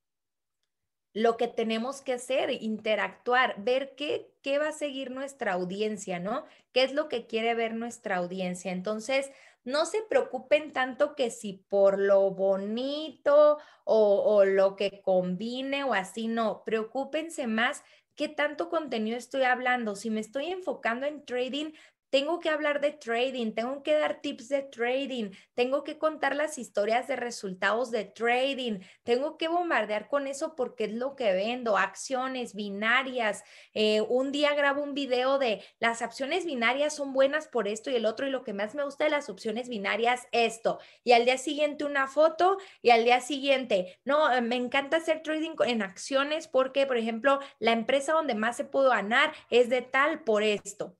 lo que tenemos que hacer, interactuar, ver qué, qué va a seguir nuestra audiencia, ¿no? ¿Qué es lo que quiere ver nuestra audiencia? Entonces, no se preocupen tanto que si por lo bonito o, o lo que combine o así, no, preocúpense más qué tanto contenido estoy hablando. Si me estoy enfocando en trading, tengo que hablar de trading, tengo que dar tips de trading, tengo que contar las historias de resultados de trading, tengo que bombardear con eso porque es lo que vendo, acciones binarias. Eh, un día grabo un video de las acciones binarias son buenas por esto y el otro y lo que más me gusta de las opciones binarias esto. Y al día siguiente una foto y al día siguiente, no, eh, me encanta hacer trading en acciones porque, por ejemplo, la empresa donde más se pudo ganar es de tal por esto.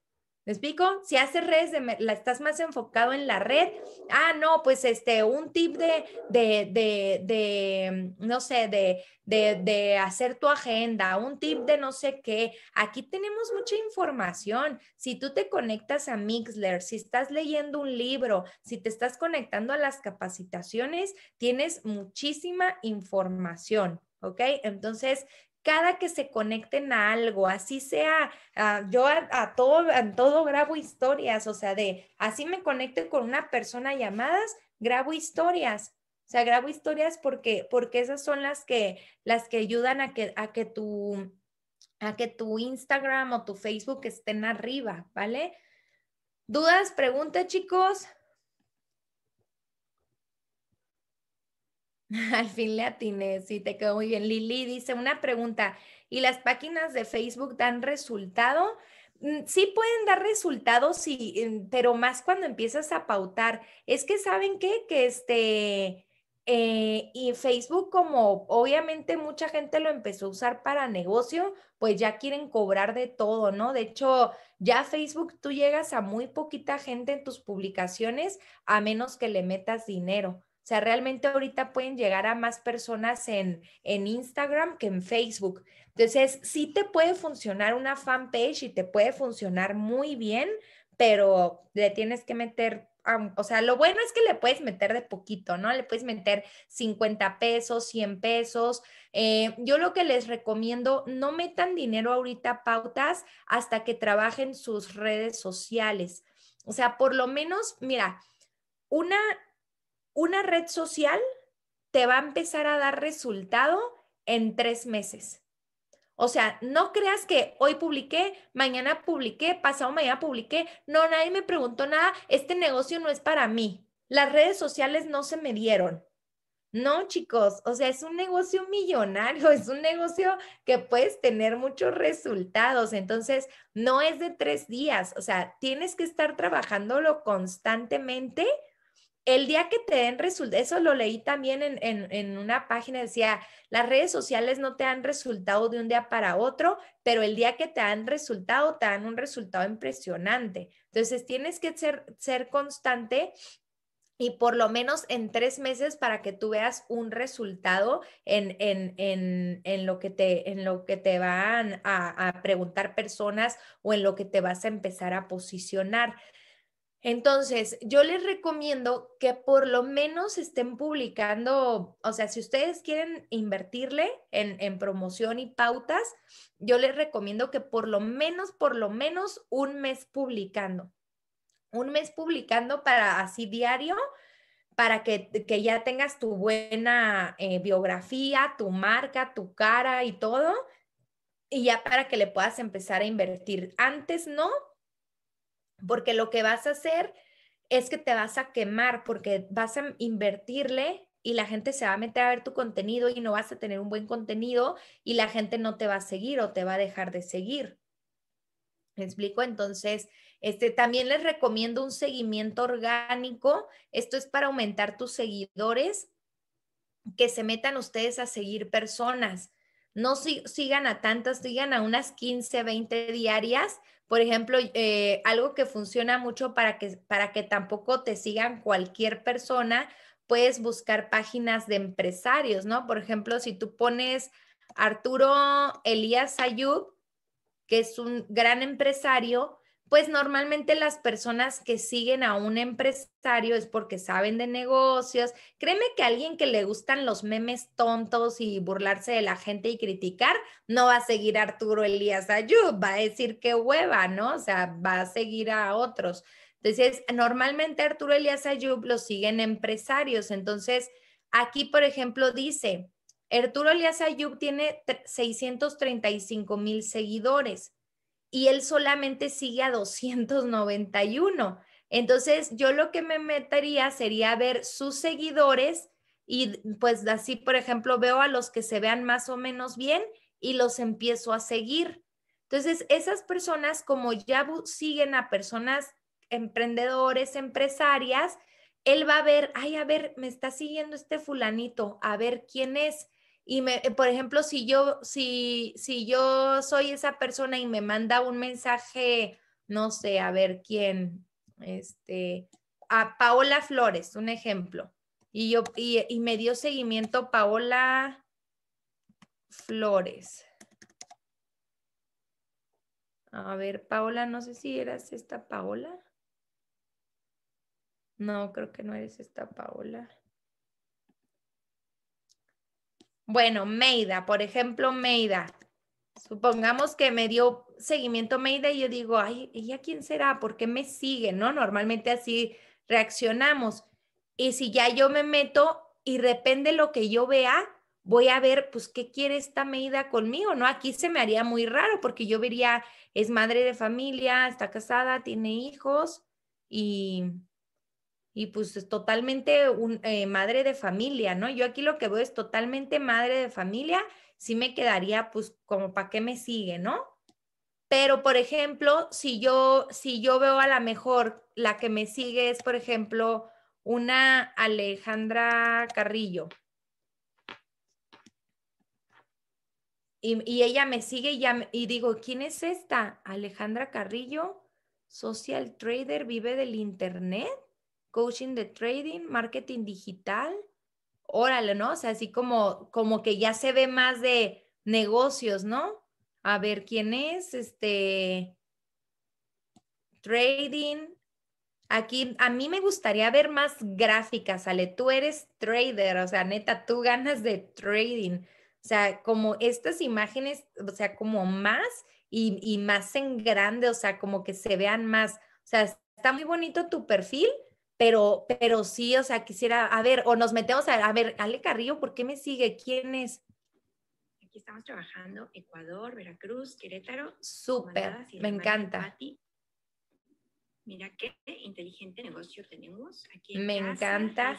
¿Me explico? Si haces redes, la estás más enfocado en la red. Ah, no, pues este, un tip de, de, de, no sé, de, de, hacer tu agenda, un tip de no sé qué. Aquí tenemos mucha información. Si tú te conectas a Mixler, si estás leyendo un libro, si te estás conectando a las capacitaciones, tienes muchísima información. ¿Ok? Entonces, cada que se conecten a algo, así sea, ah, yo a, todo, a todo grabo historias, o sea, de así me conecte con una persona llamadas, grabo historias. O sea, grabo historias porque, porque esas son las que, las que ayudan a que, a que tu a que tu Instagram o tu Facebook estén arriba, ¿vale? ¿Dudas, preguntas, chicos? Al fin le atiné, sí, te quedó muy bien. Lili dice una pregunta, ¿y las páginas de Facebook dan resultado? Mm, sí pueden dar resultados, sí, em, pero más cuando empiezas a pautar. Es que saben qué, que este, eh, y Facebook, como obviamente mucha gente lo empezó a usar para negocio, pues ya quieren cobrar de todo, ¿no? De hecho, ya Facebook tú llegas a muy poquita gente en tus publicaciones a menos que le metas dinero sea, realmente ahorita pueden llegar a más personas en, en Instagram que en Facebook. Entonces, sí te puede funcionar una fanpage y te puede funcionar muy bien, pero le tienes que meter, o sea, lo bueno es que le puedes meter de poquito, ¿no? Le puedes meter 50 pesos, 100 pesos. Eh, yo lo que les recomiendo, no metan dinero ahorita pautas hasta que trabajen sus redes sociales. O sea, por lo menos, mira, una, una red social te va a empezar a dar resultado en tres meses. O sea, no creas que hoy publiqué, mañana publiqué, pasado mañana publiqué. No, nadie me preguntó nada. Este negocio no es para mí. Las redes sociales no se me dieron. No, chicos, o sea, es un negocio millonario, es un negocio que puedes tener muchos resultados. Entonces, no es de tres días, o sea, tienes que estar trabajándolo constantemente el día que te den resultado, eso lo leí también en, una página, decía, las redes sociales no te dan resultado de un día para otro, pero el día que te dan resultado, te dan un resultado impresionante. Entonces, tienes que ser, ser constante y por lo menos en tres meses para que tú veas un resultado en, en, lo, que te, en lo que te van a, a, preguntar personas o en lo que te vas a empezar a posicionar. Entonces, yo les recomiendo que por lo menos estén publicando, o sea, si ustedes quieren invertirle en, promoción y pautas, yo les recomiendo que por lo menos, por lo menos un mes publicando. Un mes publicando para así diario, para que, ya tengas tu buena eh, biografía, tu marca, tu cara y todo, y ya para que le puedas empezar a invertir. Antes no, porque lo que vas a hacer es que te vas a quemar porque vas a invertirle y la gente se va a meter a ver tu contenido y no vas a tener un buen contenido y la gente no te va a seguir o te va a dejar de seguir. ¿Me explico? Entonces, este, también les recomiendo un seguimiento orgánico. Esto es para aumentar tus seguidores, que se metan ustedes a seguir personas. No sigan a tantas, sigan a unas 15, 20 diarias, por ejemplo, eh, algo que funciona mucho para que, para que tampoco te sigan cualquier persona, puedes buscar páginas de empresarios, ¿no? Por ejemplo, si tú pones Arturo Elías Ayub, que es un gran empresario, pues normalmente las personas que siguen a un empresario es porque saben de negocios. Créeme que alguien que le gustan los memes tontos y burlarse de la gente y criticar, no va a seguir a Arturo Elías Ayub, va a decir que hueva, ¿no? O sea, va a seguir a otros. Entonces, normalmente Arturo Elías Ayub lo siguen empresarios. Entonces, aquí, por ejemplo, dice, Arturo Elías Ayub tiene 635 mil seguidores y él solamente sigue a 291. Entonces, yo lo que me metería sería ver sus seguidores y pues así, por ejemplo, veo a los que se vean más o menos bien y los empiezo a seguir. Entonces, esas personas como ya siguen a personas emprendedores, empresarias, él va a ver, ay, a ver, me está siguiendo este fulanito, a ver quién es y me, eh, por ejemplo, si yo, si, yo soy esa persona y me manda un mensaje, no sé, a ver quién, este, a Paola Flores, un ejemplo, y yo, y me dio seguimiento Paola Flores. A ver, Paola, no sé si eras esta Paola. No, creo que no eres esta Paola. Bueno, Meida, por ejemplo, Meida. Supongamos que me dio seguimiento Meida y yo digo, ay, ¿ella quién será? ¿Por qué me sigue? ¿No? Normalmente así reaccionamos. Y si ya yo me meto y depende lo que yo vea, voy a ver, pues, ¿qué quiere esta Meida conmigo? ¿No? Aquí se me haría muy raro porque yo vería, es madre de familia, está casada, tiene hijos y y pues es totalmente eh, madre de familia, ¿no? Yo aquí lo que veo es totalmente madre de familia, sí me quedaría pues como para qué me sigue, ¿no? Pero, por ejemplo, si yo, si yo veo a la mejor, la que me sigue es, por ejemplo, una Alejandra Carrillo. Y, ella me sigue ya, y digo, ¿quién es esta? Alejandra Carrillo, social trader, vive del Internet coaching de trading, marketing digital. Órale, ¿no? O sea, así como, como que ya se ve más de negocios, ¿no? A ver quién es, este, trading. Aquí a mí me gustaría ver más gráficas, Ale. Tú eres trader, o sea, neta, tú ganas de trading. O sea, como estas imágenes, o sea, como más y, y más en grande, o sea, como que se vean más. O sea, está muy bonito tu perfil, pero, pero sí, o sea, quisiera, a ver, o nos metemos a, a ver, Ale Carrillo, ¿por qué me sigue? ¿Quién es? Aquí estamos trabajando Ecuador, Veracruz, Querétaro. Súper, me encanta. Mira qué inteligente negocio tenemos aquí. me encanta.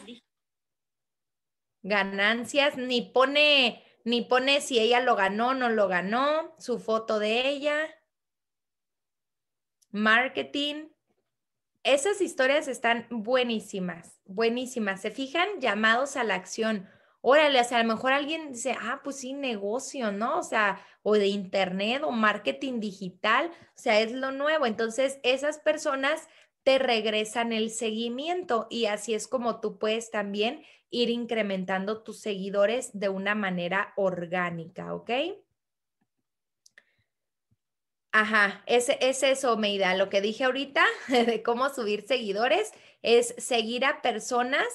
Ganancias, ni pone, ni pone si ella lo ganó o no lo ganó, su foto de ella. Marketing, esas historias están buenísimas, buenísimas. Se fijan llamados a la acción. Órale, o sea, a lo mejor alguien dice, ah, pues sí, negocio, ¿no? O sea, o de internet o marketing digital, o sea, es lo nuevo. Entonces, esas personas te regresan el seguimiento y así es como tú puedes también ir incrementando tus seguidores de una manera orgánica, ¿ok? Ajá, es, eso, Meida. Lo que dije ahorita de cómo subir seguidores es seguir a personas,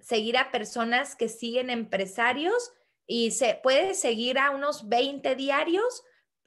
seguir a personas que siguen empresarios y se puede seguir a unos 20 diarios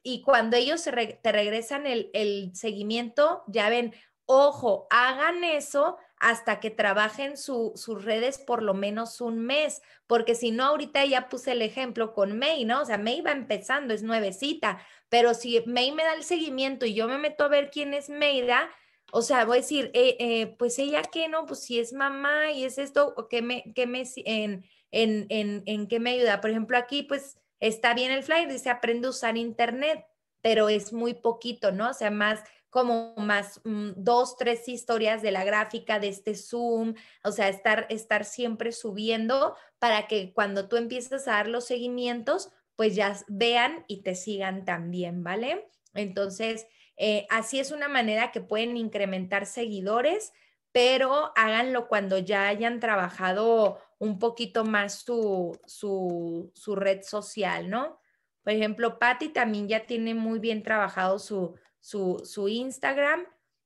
y cuando ellos te regresan el, el seguimiento, ya ven, ojo, hagan eso hasta que trabajen sus redes por lo menos un mes, porque si no, ahorita ya puse el ejemplo con May, ¿no? O sea, May va empezando, es nuevecita, pero si May me da el seguimiento y yo me meto a ver quién es Mayda, o sea, voy a decir, eh, eh, pues ella qué, no, pues si es mamá y es esto, ¿qué me, qué me, en, en, en qué me ayuda? Por ejemplo, aquí pues está bien el flyer, dice aprende a usar internet, pero es muy poquito, ¿no? O sea, más como más mm, dos, tres historias de la gráfica, de este Zoom, o sea, estar, estar siempre subiendo para que cuando tú empieces a dar los seguimientos, pues ya vean y te sigan también, ¿vale? Entonces, eh, así es una manera que pueden incrementar seguidores, pero háganlo cuando ya hayan trabajado un poquito más su, su, su red social, ¿no? Por ejemplo, Patty también ya tiene muy bien trabajado su, su, Instagram.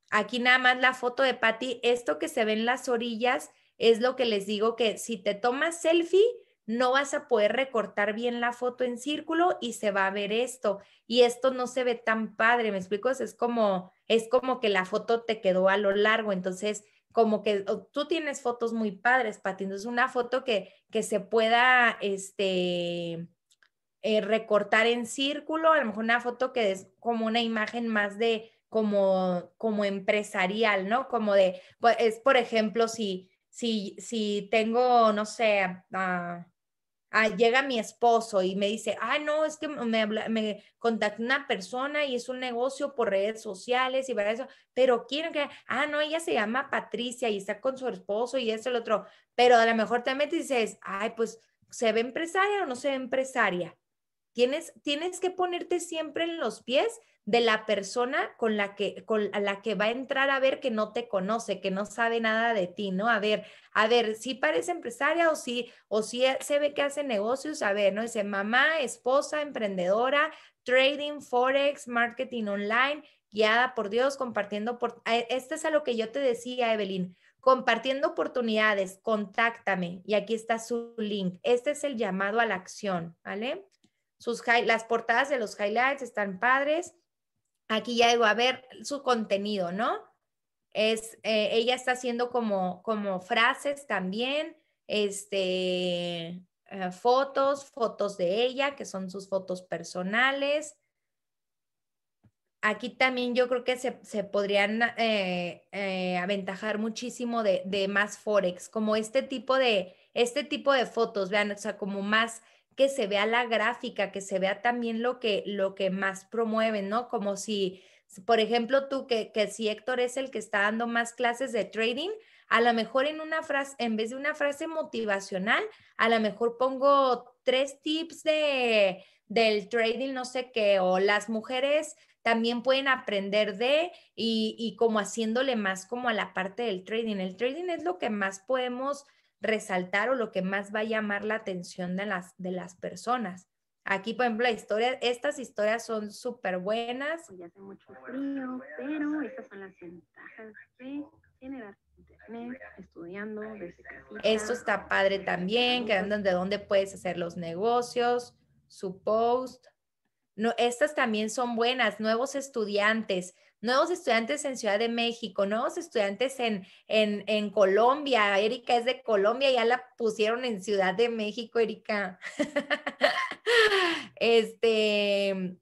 Aquí nada más la foto de Patty. Esto que se ve en las orillas es lo que les digo que si te tomas selfie, no vas a poder recortar bien la foto en círculo y se va a ver esto. Y esto no se ve tan padre, ¿me explico? Es como, es como que la foto te quedó a lo largo. Entonces, como que tú tienes fotos muy padres, Pati. Entonces, una foto que, que se pueda, este, eh, recortar en círculo, a lo mejor una foto que es como una imagen más de como, como empresarial, ¿no? Como de, pues, es por ejemplo, si, si, si tengo, no sé, ah, ah, llega mi esposo y me dice, ah, no, es que me, me contactó una persona y es un negocio por redes sociales y para eso, pero quiero que, ah, no, ella se llama Patricia y está con su esposo y es el otro, pero a lo mejor también te dices, ay, pues, ¿se ve empresaria o no se ve empresaria? Tienes, que ponerte siempre en los pies de la persona con la que la que va a entrar a ver que no te conoce, que no sabe nada de ti, ¿no? A ver, a ver, si parece empresaria o si o e, se ve que hace negocios, a ver, no dice mamá, esposa, emprendedora, trading, forex, marketing online, guiada por Dios, compartiendo por este es a lo que yo te decía, Evelyn, compartiendo oportunidades, contáctame y aquí está su link. Este es el llamado a la acción, ¿vale? las portadas de los highlights están padres. Aquí ya digo, a ver su contenido, ¿no? Es, eh, ella está haciendo como, como frases también, este, eh, fotos, fotos de ella, que son sus fotos personales. Aquí también yo creo que se, podrían eh, aventajar muchísimo de, más forex, como este tipo de, este tipo de fotos, vean, o sea, como más que se vea la gráfica, que se vea también lo que, lo que más promueven, ¿no? Como si, por ejemplo, tú, que, que si Héctor es el que está dando más clases de trading, a lo mejor en una frase, en vez de una frase motivacional, a lo mejor pongo tres tips de, del trading, no sé qué, o las mujeres también pueden aprender de y, y como haciéndole más como a la parte del trading. El trading es lo que más podemos resaltar o lo que más va a llamar la atención de las, de las personas. Aquí, por ejemplo, la historia, estas historias son súper buenas. Ya hace mucho frío, pero estas son las ventajas de internet, estudiando. Esto está padre también, que andan de dónde puedes hacer los negocios, su post. No, estas también son buenas, nuevos estudiantes nuevos estudiantes en Ciudad de México, nuevos estudiantes en, Colombia. Erika es de Colombia, ya la pusieron en Ciudad de México, Erika. este,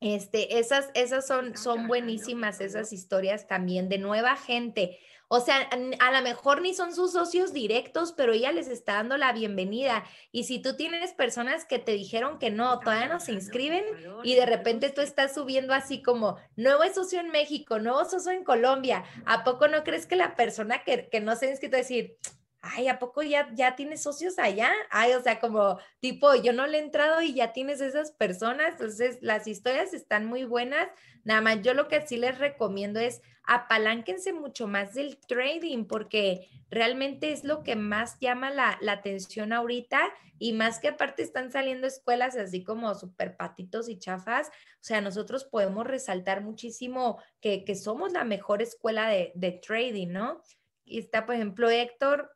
este, esas, esas son, son buenísimas, esas historias también de nueva gente o sea, a lo mejor ni son sus socios directos, pero ella les está dando la bienvenida. Y si tú tienes personas que te dijeron que no, todavía no se inscriben y de repente tú estás subiendo así como nuevo socio en México, nuevo socio en Colombia, ¿a poco no crees que la persona que, no se ha inscrito decir, ay, ¿a poco ya, ya tienes socios allá? Ay, o sea, como tipo, yo no le he entrado y ya tienes esas personas. Entonces, las historias están muy buenas. Nada más, yo lo que sí les recomiendo es apalánquense mucho más del trading porque realmente es lo que más llama la, atención ahorita y más que aparte están saliendo escuelas así como super patitos y chafas. O sea, nosotros podemos resaltar muchísimo que, somos la mejor escuela de, de trading, ¿no? Y está, por ejemplo, Héctor,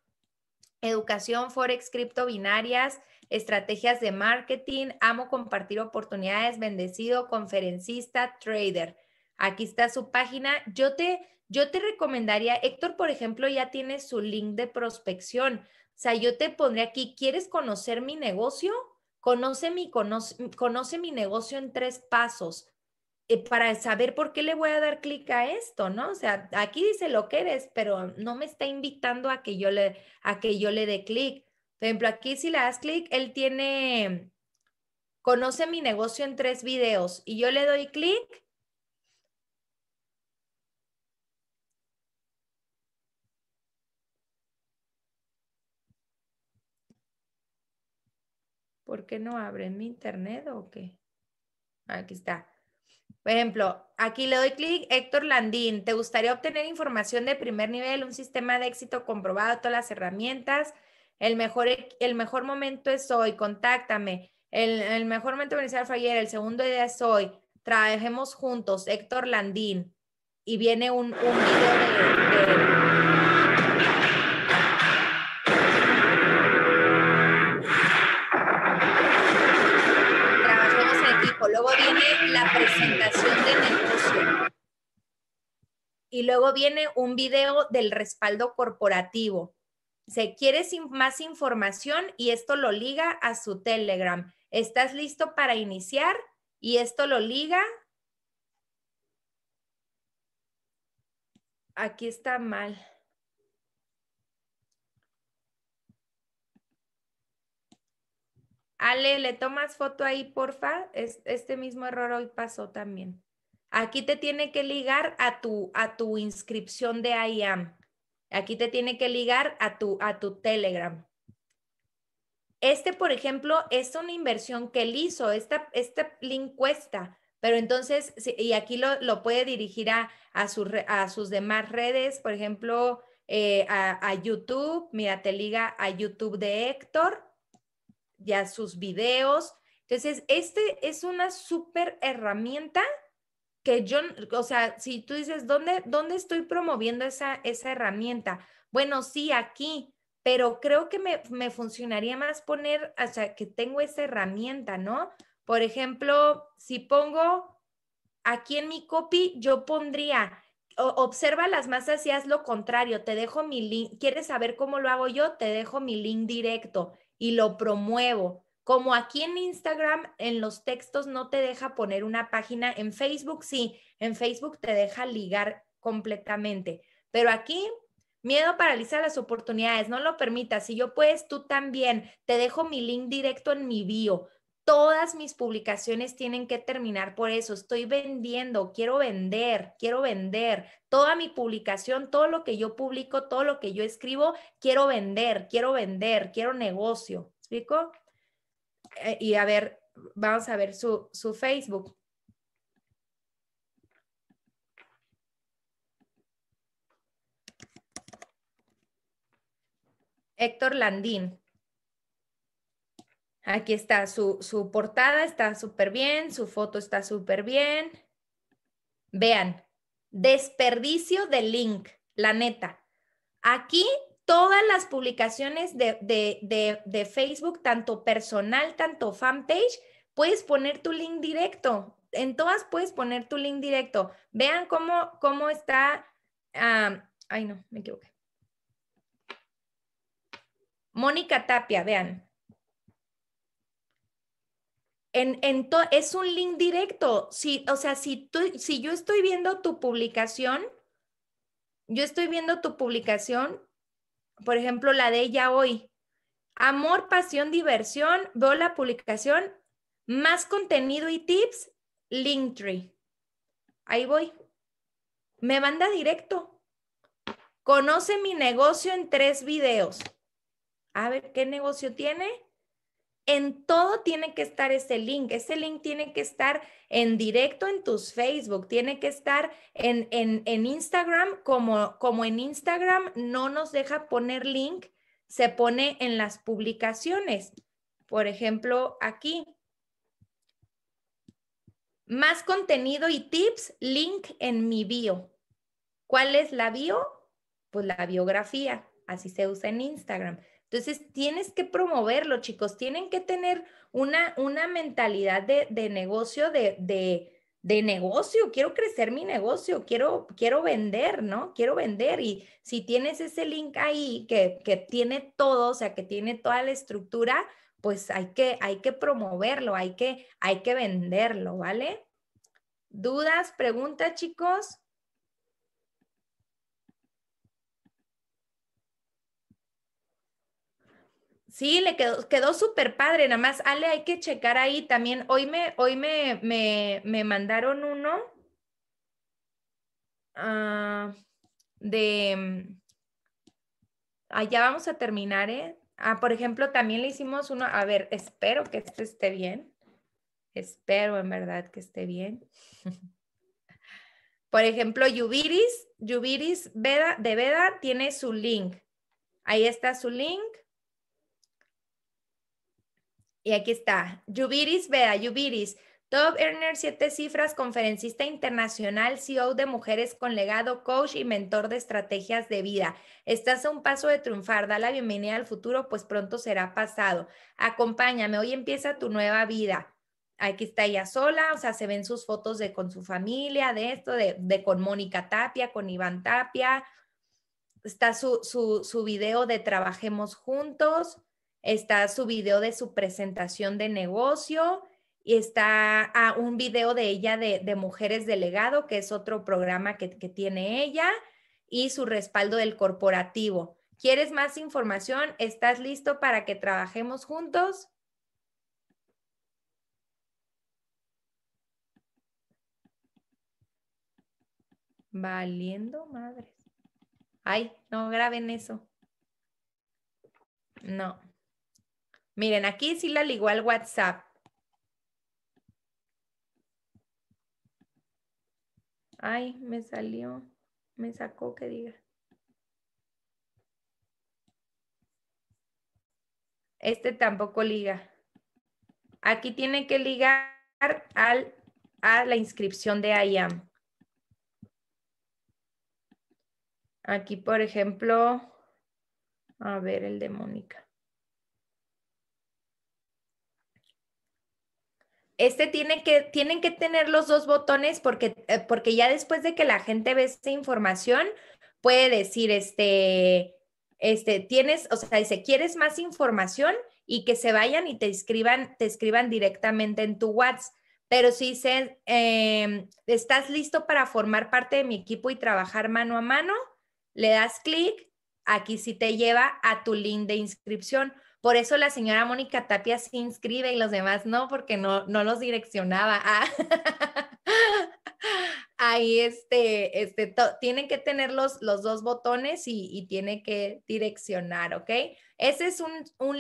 educación, forex, cripto, binarias, estrategias de marketing, amo compartir oportunidades, bendecido, conferencista, trader. Aquí está su página. Yo te, recomendaría, Héctor, por ejemplo, ya tiene su link de prospección. O sea, yo te pondré aquí, ¿quieres conocer mi negocio? conoce mi negocio en tres pasos. Eh, para saber por qué le voy a dar clic a esto, ¿no? O sea, aquí dice lo que eres, pero no me está invitando a que yo le, a que yo le dé clic. Por ejemplo, aquí si le das clic, él tiene, conoce mi negocio en tres videos y yo le doy clic. ¿Por qué no abre mi internet o qué? Aquí está. Por ejemplo, aquí le doy clic, Héctor Landín, ¿te gustaría obtener información de primer nivel, un sistema de éxito comprobado, todas las herramientas? El mejor, el mejor momento es hoy, contáctame. El, mejor momento de iniciar ayer, el segundo día es hoy. Trabajemos juntos, Héctor Landín. Y viene un, un video de y luego viene un video del respaldo corporativo. Se quiere más información y esto lo liga a su Telegram. ¿Estás listo para iniciar? Y esto lo liga. Aquí está mal. Ale, ¿le tomas foto ahí, porfa? este mismo error hoy pasó también. Aquí te tiene que ligar a tu, a tu inscripción de IAM. Aquí te tiene que ligar a tu, a tu Telegram. Este, por ejemplo, es una inversión que él hizo, esta, esta link cuesta, pero entonces, y aquí lo, puede dirigir a, a, sus demás redes, por ejemplo, eh, a, a, YouTube, mira, te liga a YouTube de Héctor, ya sus videos. Entonces, este es una super herramienta que yo, o sea, si tú dices, ¿dónde, dónde estoy promoviendo esa, herramienta? Bueno, sí, aquí, pero creo que me, me funcionaría más poner, o sea, que tengo esa herramienta, ¿no? Por ejemplo, si pongo aquí en mi copy, yo pondría, observa las masas y haz lo contrario, te dejo mi link, ¿quieres saber cómo lo hago yo? Te dejo mi link directo y lo promuevo. Como aquí en Instagram, en los textos no te deja poner una página, en Facebook sí, en Facebook te deja ligar completamente, pero aquí Miedo paraliza las oportunidades, no lo permitas. Si yo puedes, tú también. Te dejo mi link directo en mi bio. Todas mis publicaciones tienen que terminar por eso. Estoy vendiendo, quiero vender, quiero vender. Toda mi publicación, todo lo que yo publico, todo lo que yo escribo, quiero vender, quiero vender, quiero negocio. ¿Explico? Eh, y a ver, vamos a ver su, Facebook. Héctor Landín. Aquí está su, su portada, está súper bien, su foto está súper bien. Vean, desperdicio de link, la neta. Aquí todas las publicaciones de, Facebook, tanto personal, tanto fanpage, puedes poner tu link directo. En todas puedes poner tu link directo. Vean cómo, cómo está. ay, no, me equivoqué. Mónica Tapia, vean. En, en es un link directo. o sea, si, tú, si yo estoy viendo tu publicación, yo estoy viendo tu publicación, por ejemplo, la de ella hoy. Amor, pasión, diversión, veo la publicación, más contenido y tips, Linktree. Ahí voy. Me manda directo. Conoce mi negocio en tres videos. A ver, ¿qué negocio tiene? en todo tiene que estar ese link. Ese link tiene que estar en directo en tus Facebook, tiene que estar en, en, Instagram, como, como en Instagram no nos deja poner link, se pone en las publicaciones. Por ejemplo, aquí. Más contenido y tips, link en mi bio. ¿Cuál es la bio? Pues la biografía, así se usa en Instagram. Entonces, tienes que promoverlo, chicos. Tienen que tener una, una mentalidad de, negocio, de, de, negocio. Quiero crecer mi negocio, quiero, quiero vender, ¿no? Quiero vender. Y si tienes ese link ahí que, tiene todo, o sea, que tiene toda la estructura, pues hay que, hay que promoverlo, hay que, hay que venderlo, ¿vale? ¿Dudas, preguntas, chicos? Sí, le quedó, quedó súper padre, nada más, Ale, hay que checar ahí también. Hoy me, me, mandaron uno ah, de... Mm, Allá ah, vamos a terminar, ¿eh? Ah, por ejemplo, también le hicimos uno, a ver, espero que este esté bien. Espero en verdad que esté bien. por ejemplo, Yubiris, Yubiris Veda, de Veda tiene su link. Ahí está su link y aquí está, Yubiris Veda, Yubiris, top earner siete cifras, conferencista internacional, CEO de Mujeres con Legado, coach y mentor de estrategias de vida. Estás a un paso de triunfar, da la bienvenida al futuro, pues pronto será pasado. Acompáñame, hoy empieza tu nueva vida aquí está ella sola, o sea, se ven sus fotos de con su familia, de esto, de, de con Mónica Tapia, con Iván Tapia. Está su, su, su, video de Trabajemos Juntos está su video de su presentación de negocio y está ah, un video de ella de, de, Mujeres Delegado, que es otro programa que, que tiene ella, y su respaldo del corporativo. ¿Quieres más información? ¿Estás listo para que trabajemos juntos? Valiendo madres. Ay, no graben eso. No. Miren, aquí sí la ligó al WhatsApp. Ay, me salió, me sacó que diga. Este tampoco liga. Aquí tiene que ligar al, a la inscripción de IAM. Aquí, por ejemplo, a ver el de Mónica. este tiene que, tienen que tener los dos botones porque, eh, porque ya después de que la gente ve esta información, puede decir, este, este, tienes, o sea, dice, ¿quieres más información? Y que se vayan y te escriban, te escriban directamente en tu WhatsApp. Pero si dicen, em, ¿estás listo para formar parte de mi equipo y trabajar mano a mano? Le das clic, aquí sí te lleva a tu link de inscripción por eso la señora Mónica Tapia se inscribe y los demás no, porque no, no los direccionaba. Ah, ahí este, este, tienen que tener los, los dos botones y, tiene que direccionar, ¿ok? Esa es, un,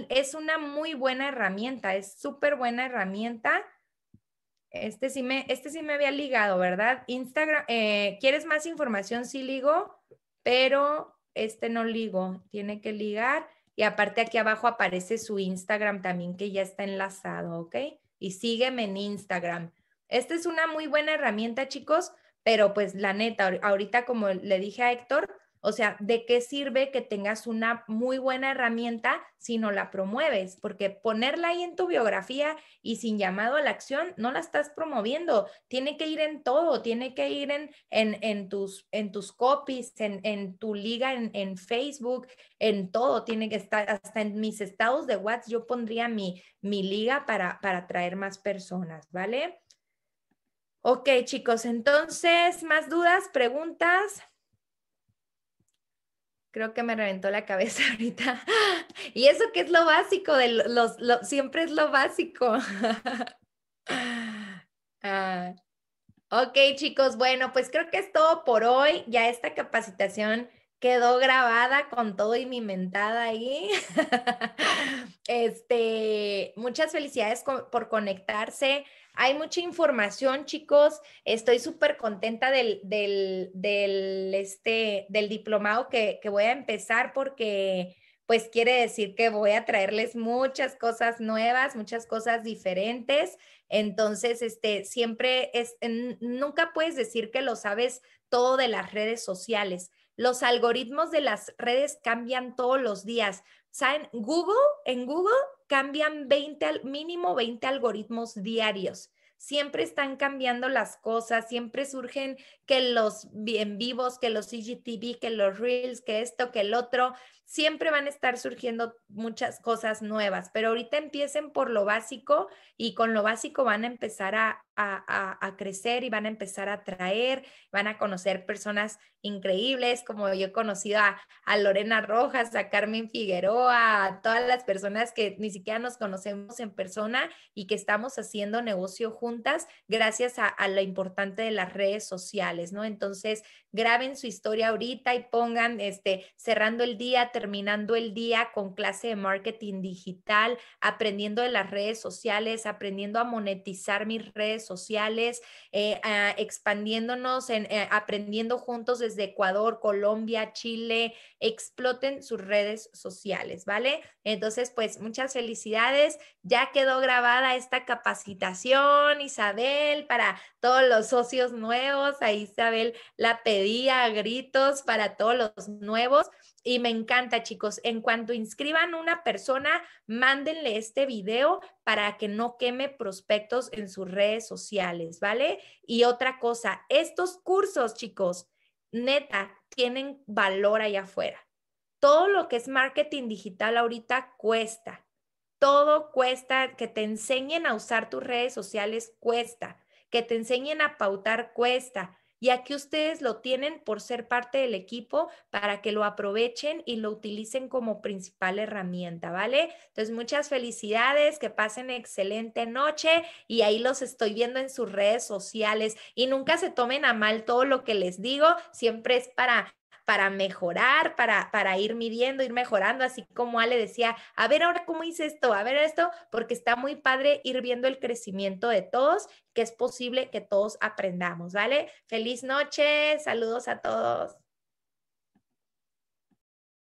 es una muy buena herramienta, es súper buena herramienta. Este sí, me, este sí me había ligado, ¿verdad? Instagram, eh, ¿quieres más información? Sí ligo, pero este no ligo, tiene que ligar. Y aparte aquí abajo aparece su Instagram también que ya está enlazado, ¿ok? Y sígueme en Instagram. Esta es una muy buena herramienta, chicos, pero pues la neta, ahorita como le dije a Héctor, o sea, ¿de qué sirve que tengas una muy buena herramienta si no la promueves? Porque ponerla ahí en tu biografía y sin llamado a la acción, no la estás promoviendo. Tiene que ir en todo, tiene que ir en, tus, en tus copies, en, en tu liga, en, en, Facebook, en todo. Tiene que estar hasta en mis estados de WhatsApp. Yo pondría mi, mi liga para, para atraer más personas, ¿vale? Ok, chicos, entonces, ¿más dudas, preguntas? creo que me reventó la cabeza ahorita. Y eso que es lo básico, de los, siempre es lo básico. Ah. ok, chicos, bueno, pues creo que es todo por hoy. Ya esta capacitación quedó grabada con todo y mi mentada ahí. este, muchas felicidades por conectarse. Hay mucha información, chicos. Estoy súper contenta del, este, del diplomado que, que voy a empezar porque pues quiere decir que voy a traerles muchas cosas nuevas, muchas cosas diferentes. Entonces, este, siempre es, nunca puedes decir que lo sabes todo de las redes sociales. Los algoritmos de las redes cambian todos los días. ¿Saben? Google, en Google cambian 20, mínimo 20 algoritmos diarios. Siempre están cambiando las cosas, siempre surgen que los en vivos, que los CGTV, que los Reels, que esto, que el otro, siempre van a estar surgiendo muchas cosas nuevas, pero ahorita empiecen por lo básico y con lo básico van a empezar a, a, crecer y van a empezar a atraer, van a conocer personas increíbles, como yo he conocido a, Lorena Rojas, a Carmen Figueroa, a todas las personas que ni siquiera nos conocemos en persona y que estamos haciendo negocio juntas gracias a, lo importante de las redes sociales, ¿no? Entonces, graben su historia ahorita y pongan, este, cerrando el día, terminando el día con clase de marketing digital, aprendiendo de las redes sociales, aprendiendo a monetizar mis redes sociales, eh, ah, expandiéndonos, en, eh, aprendiendo juntos desde Ecuador, Colombia, Chile, exploten sus redes sociales, ¿vale? Entonces, pues muchas felicidades. Ya quedó grabada esta capacitación, Isabel, para todos los socios nuevos. A Isabel la pedía a gritos para todos los nuevos. Y me encanta, chicos. En cuanto inscriban una persona, mándenle este video para que no queme prospectos en sus redes sociales, ¿vale? Y otra cosa, estos cursos, chicos, neta, tienen valor allá afuera. Todo lo que es marketing digital ahorita cuesta. Todo cuesta, que te enseñen a usar tus redes sociales cuesta, que te enseñen a pautar cuesta, y aquí ustedes lo tienen por ser parte del equipo para que lo aprovechen y lo utilicen como principal herramienta, ¿vale? Entonces, muchas felicidades, que pasen excelente noche y ahí los estoy viendo en sus redes sociales y nunca se tomen a mal todo lo que les digo, siempre es para para mejorar, para, para ir midiendo, ir mejorando, así como Ale decía, a ver ahora cómo hice esto, a ver esto, porque está muy padre ir viendo el crecimiento de todos, que es posible que todos aprendamos, ¿vale? Feliz noche, saludos a todos.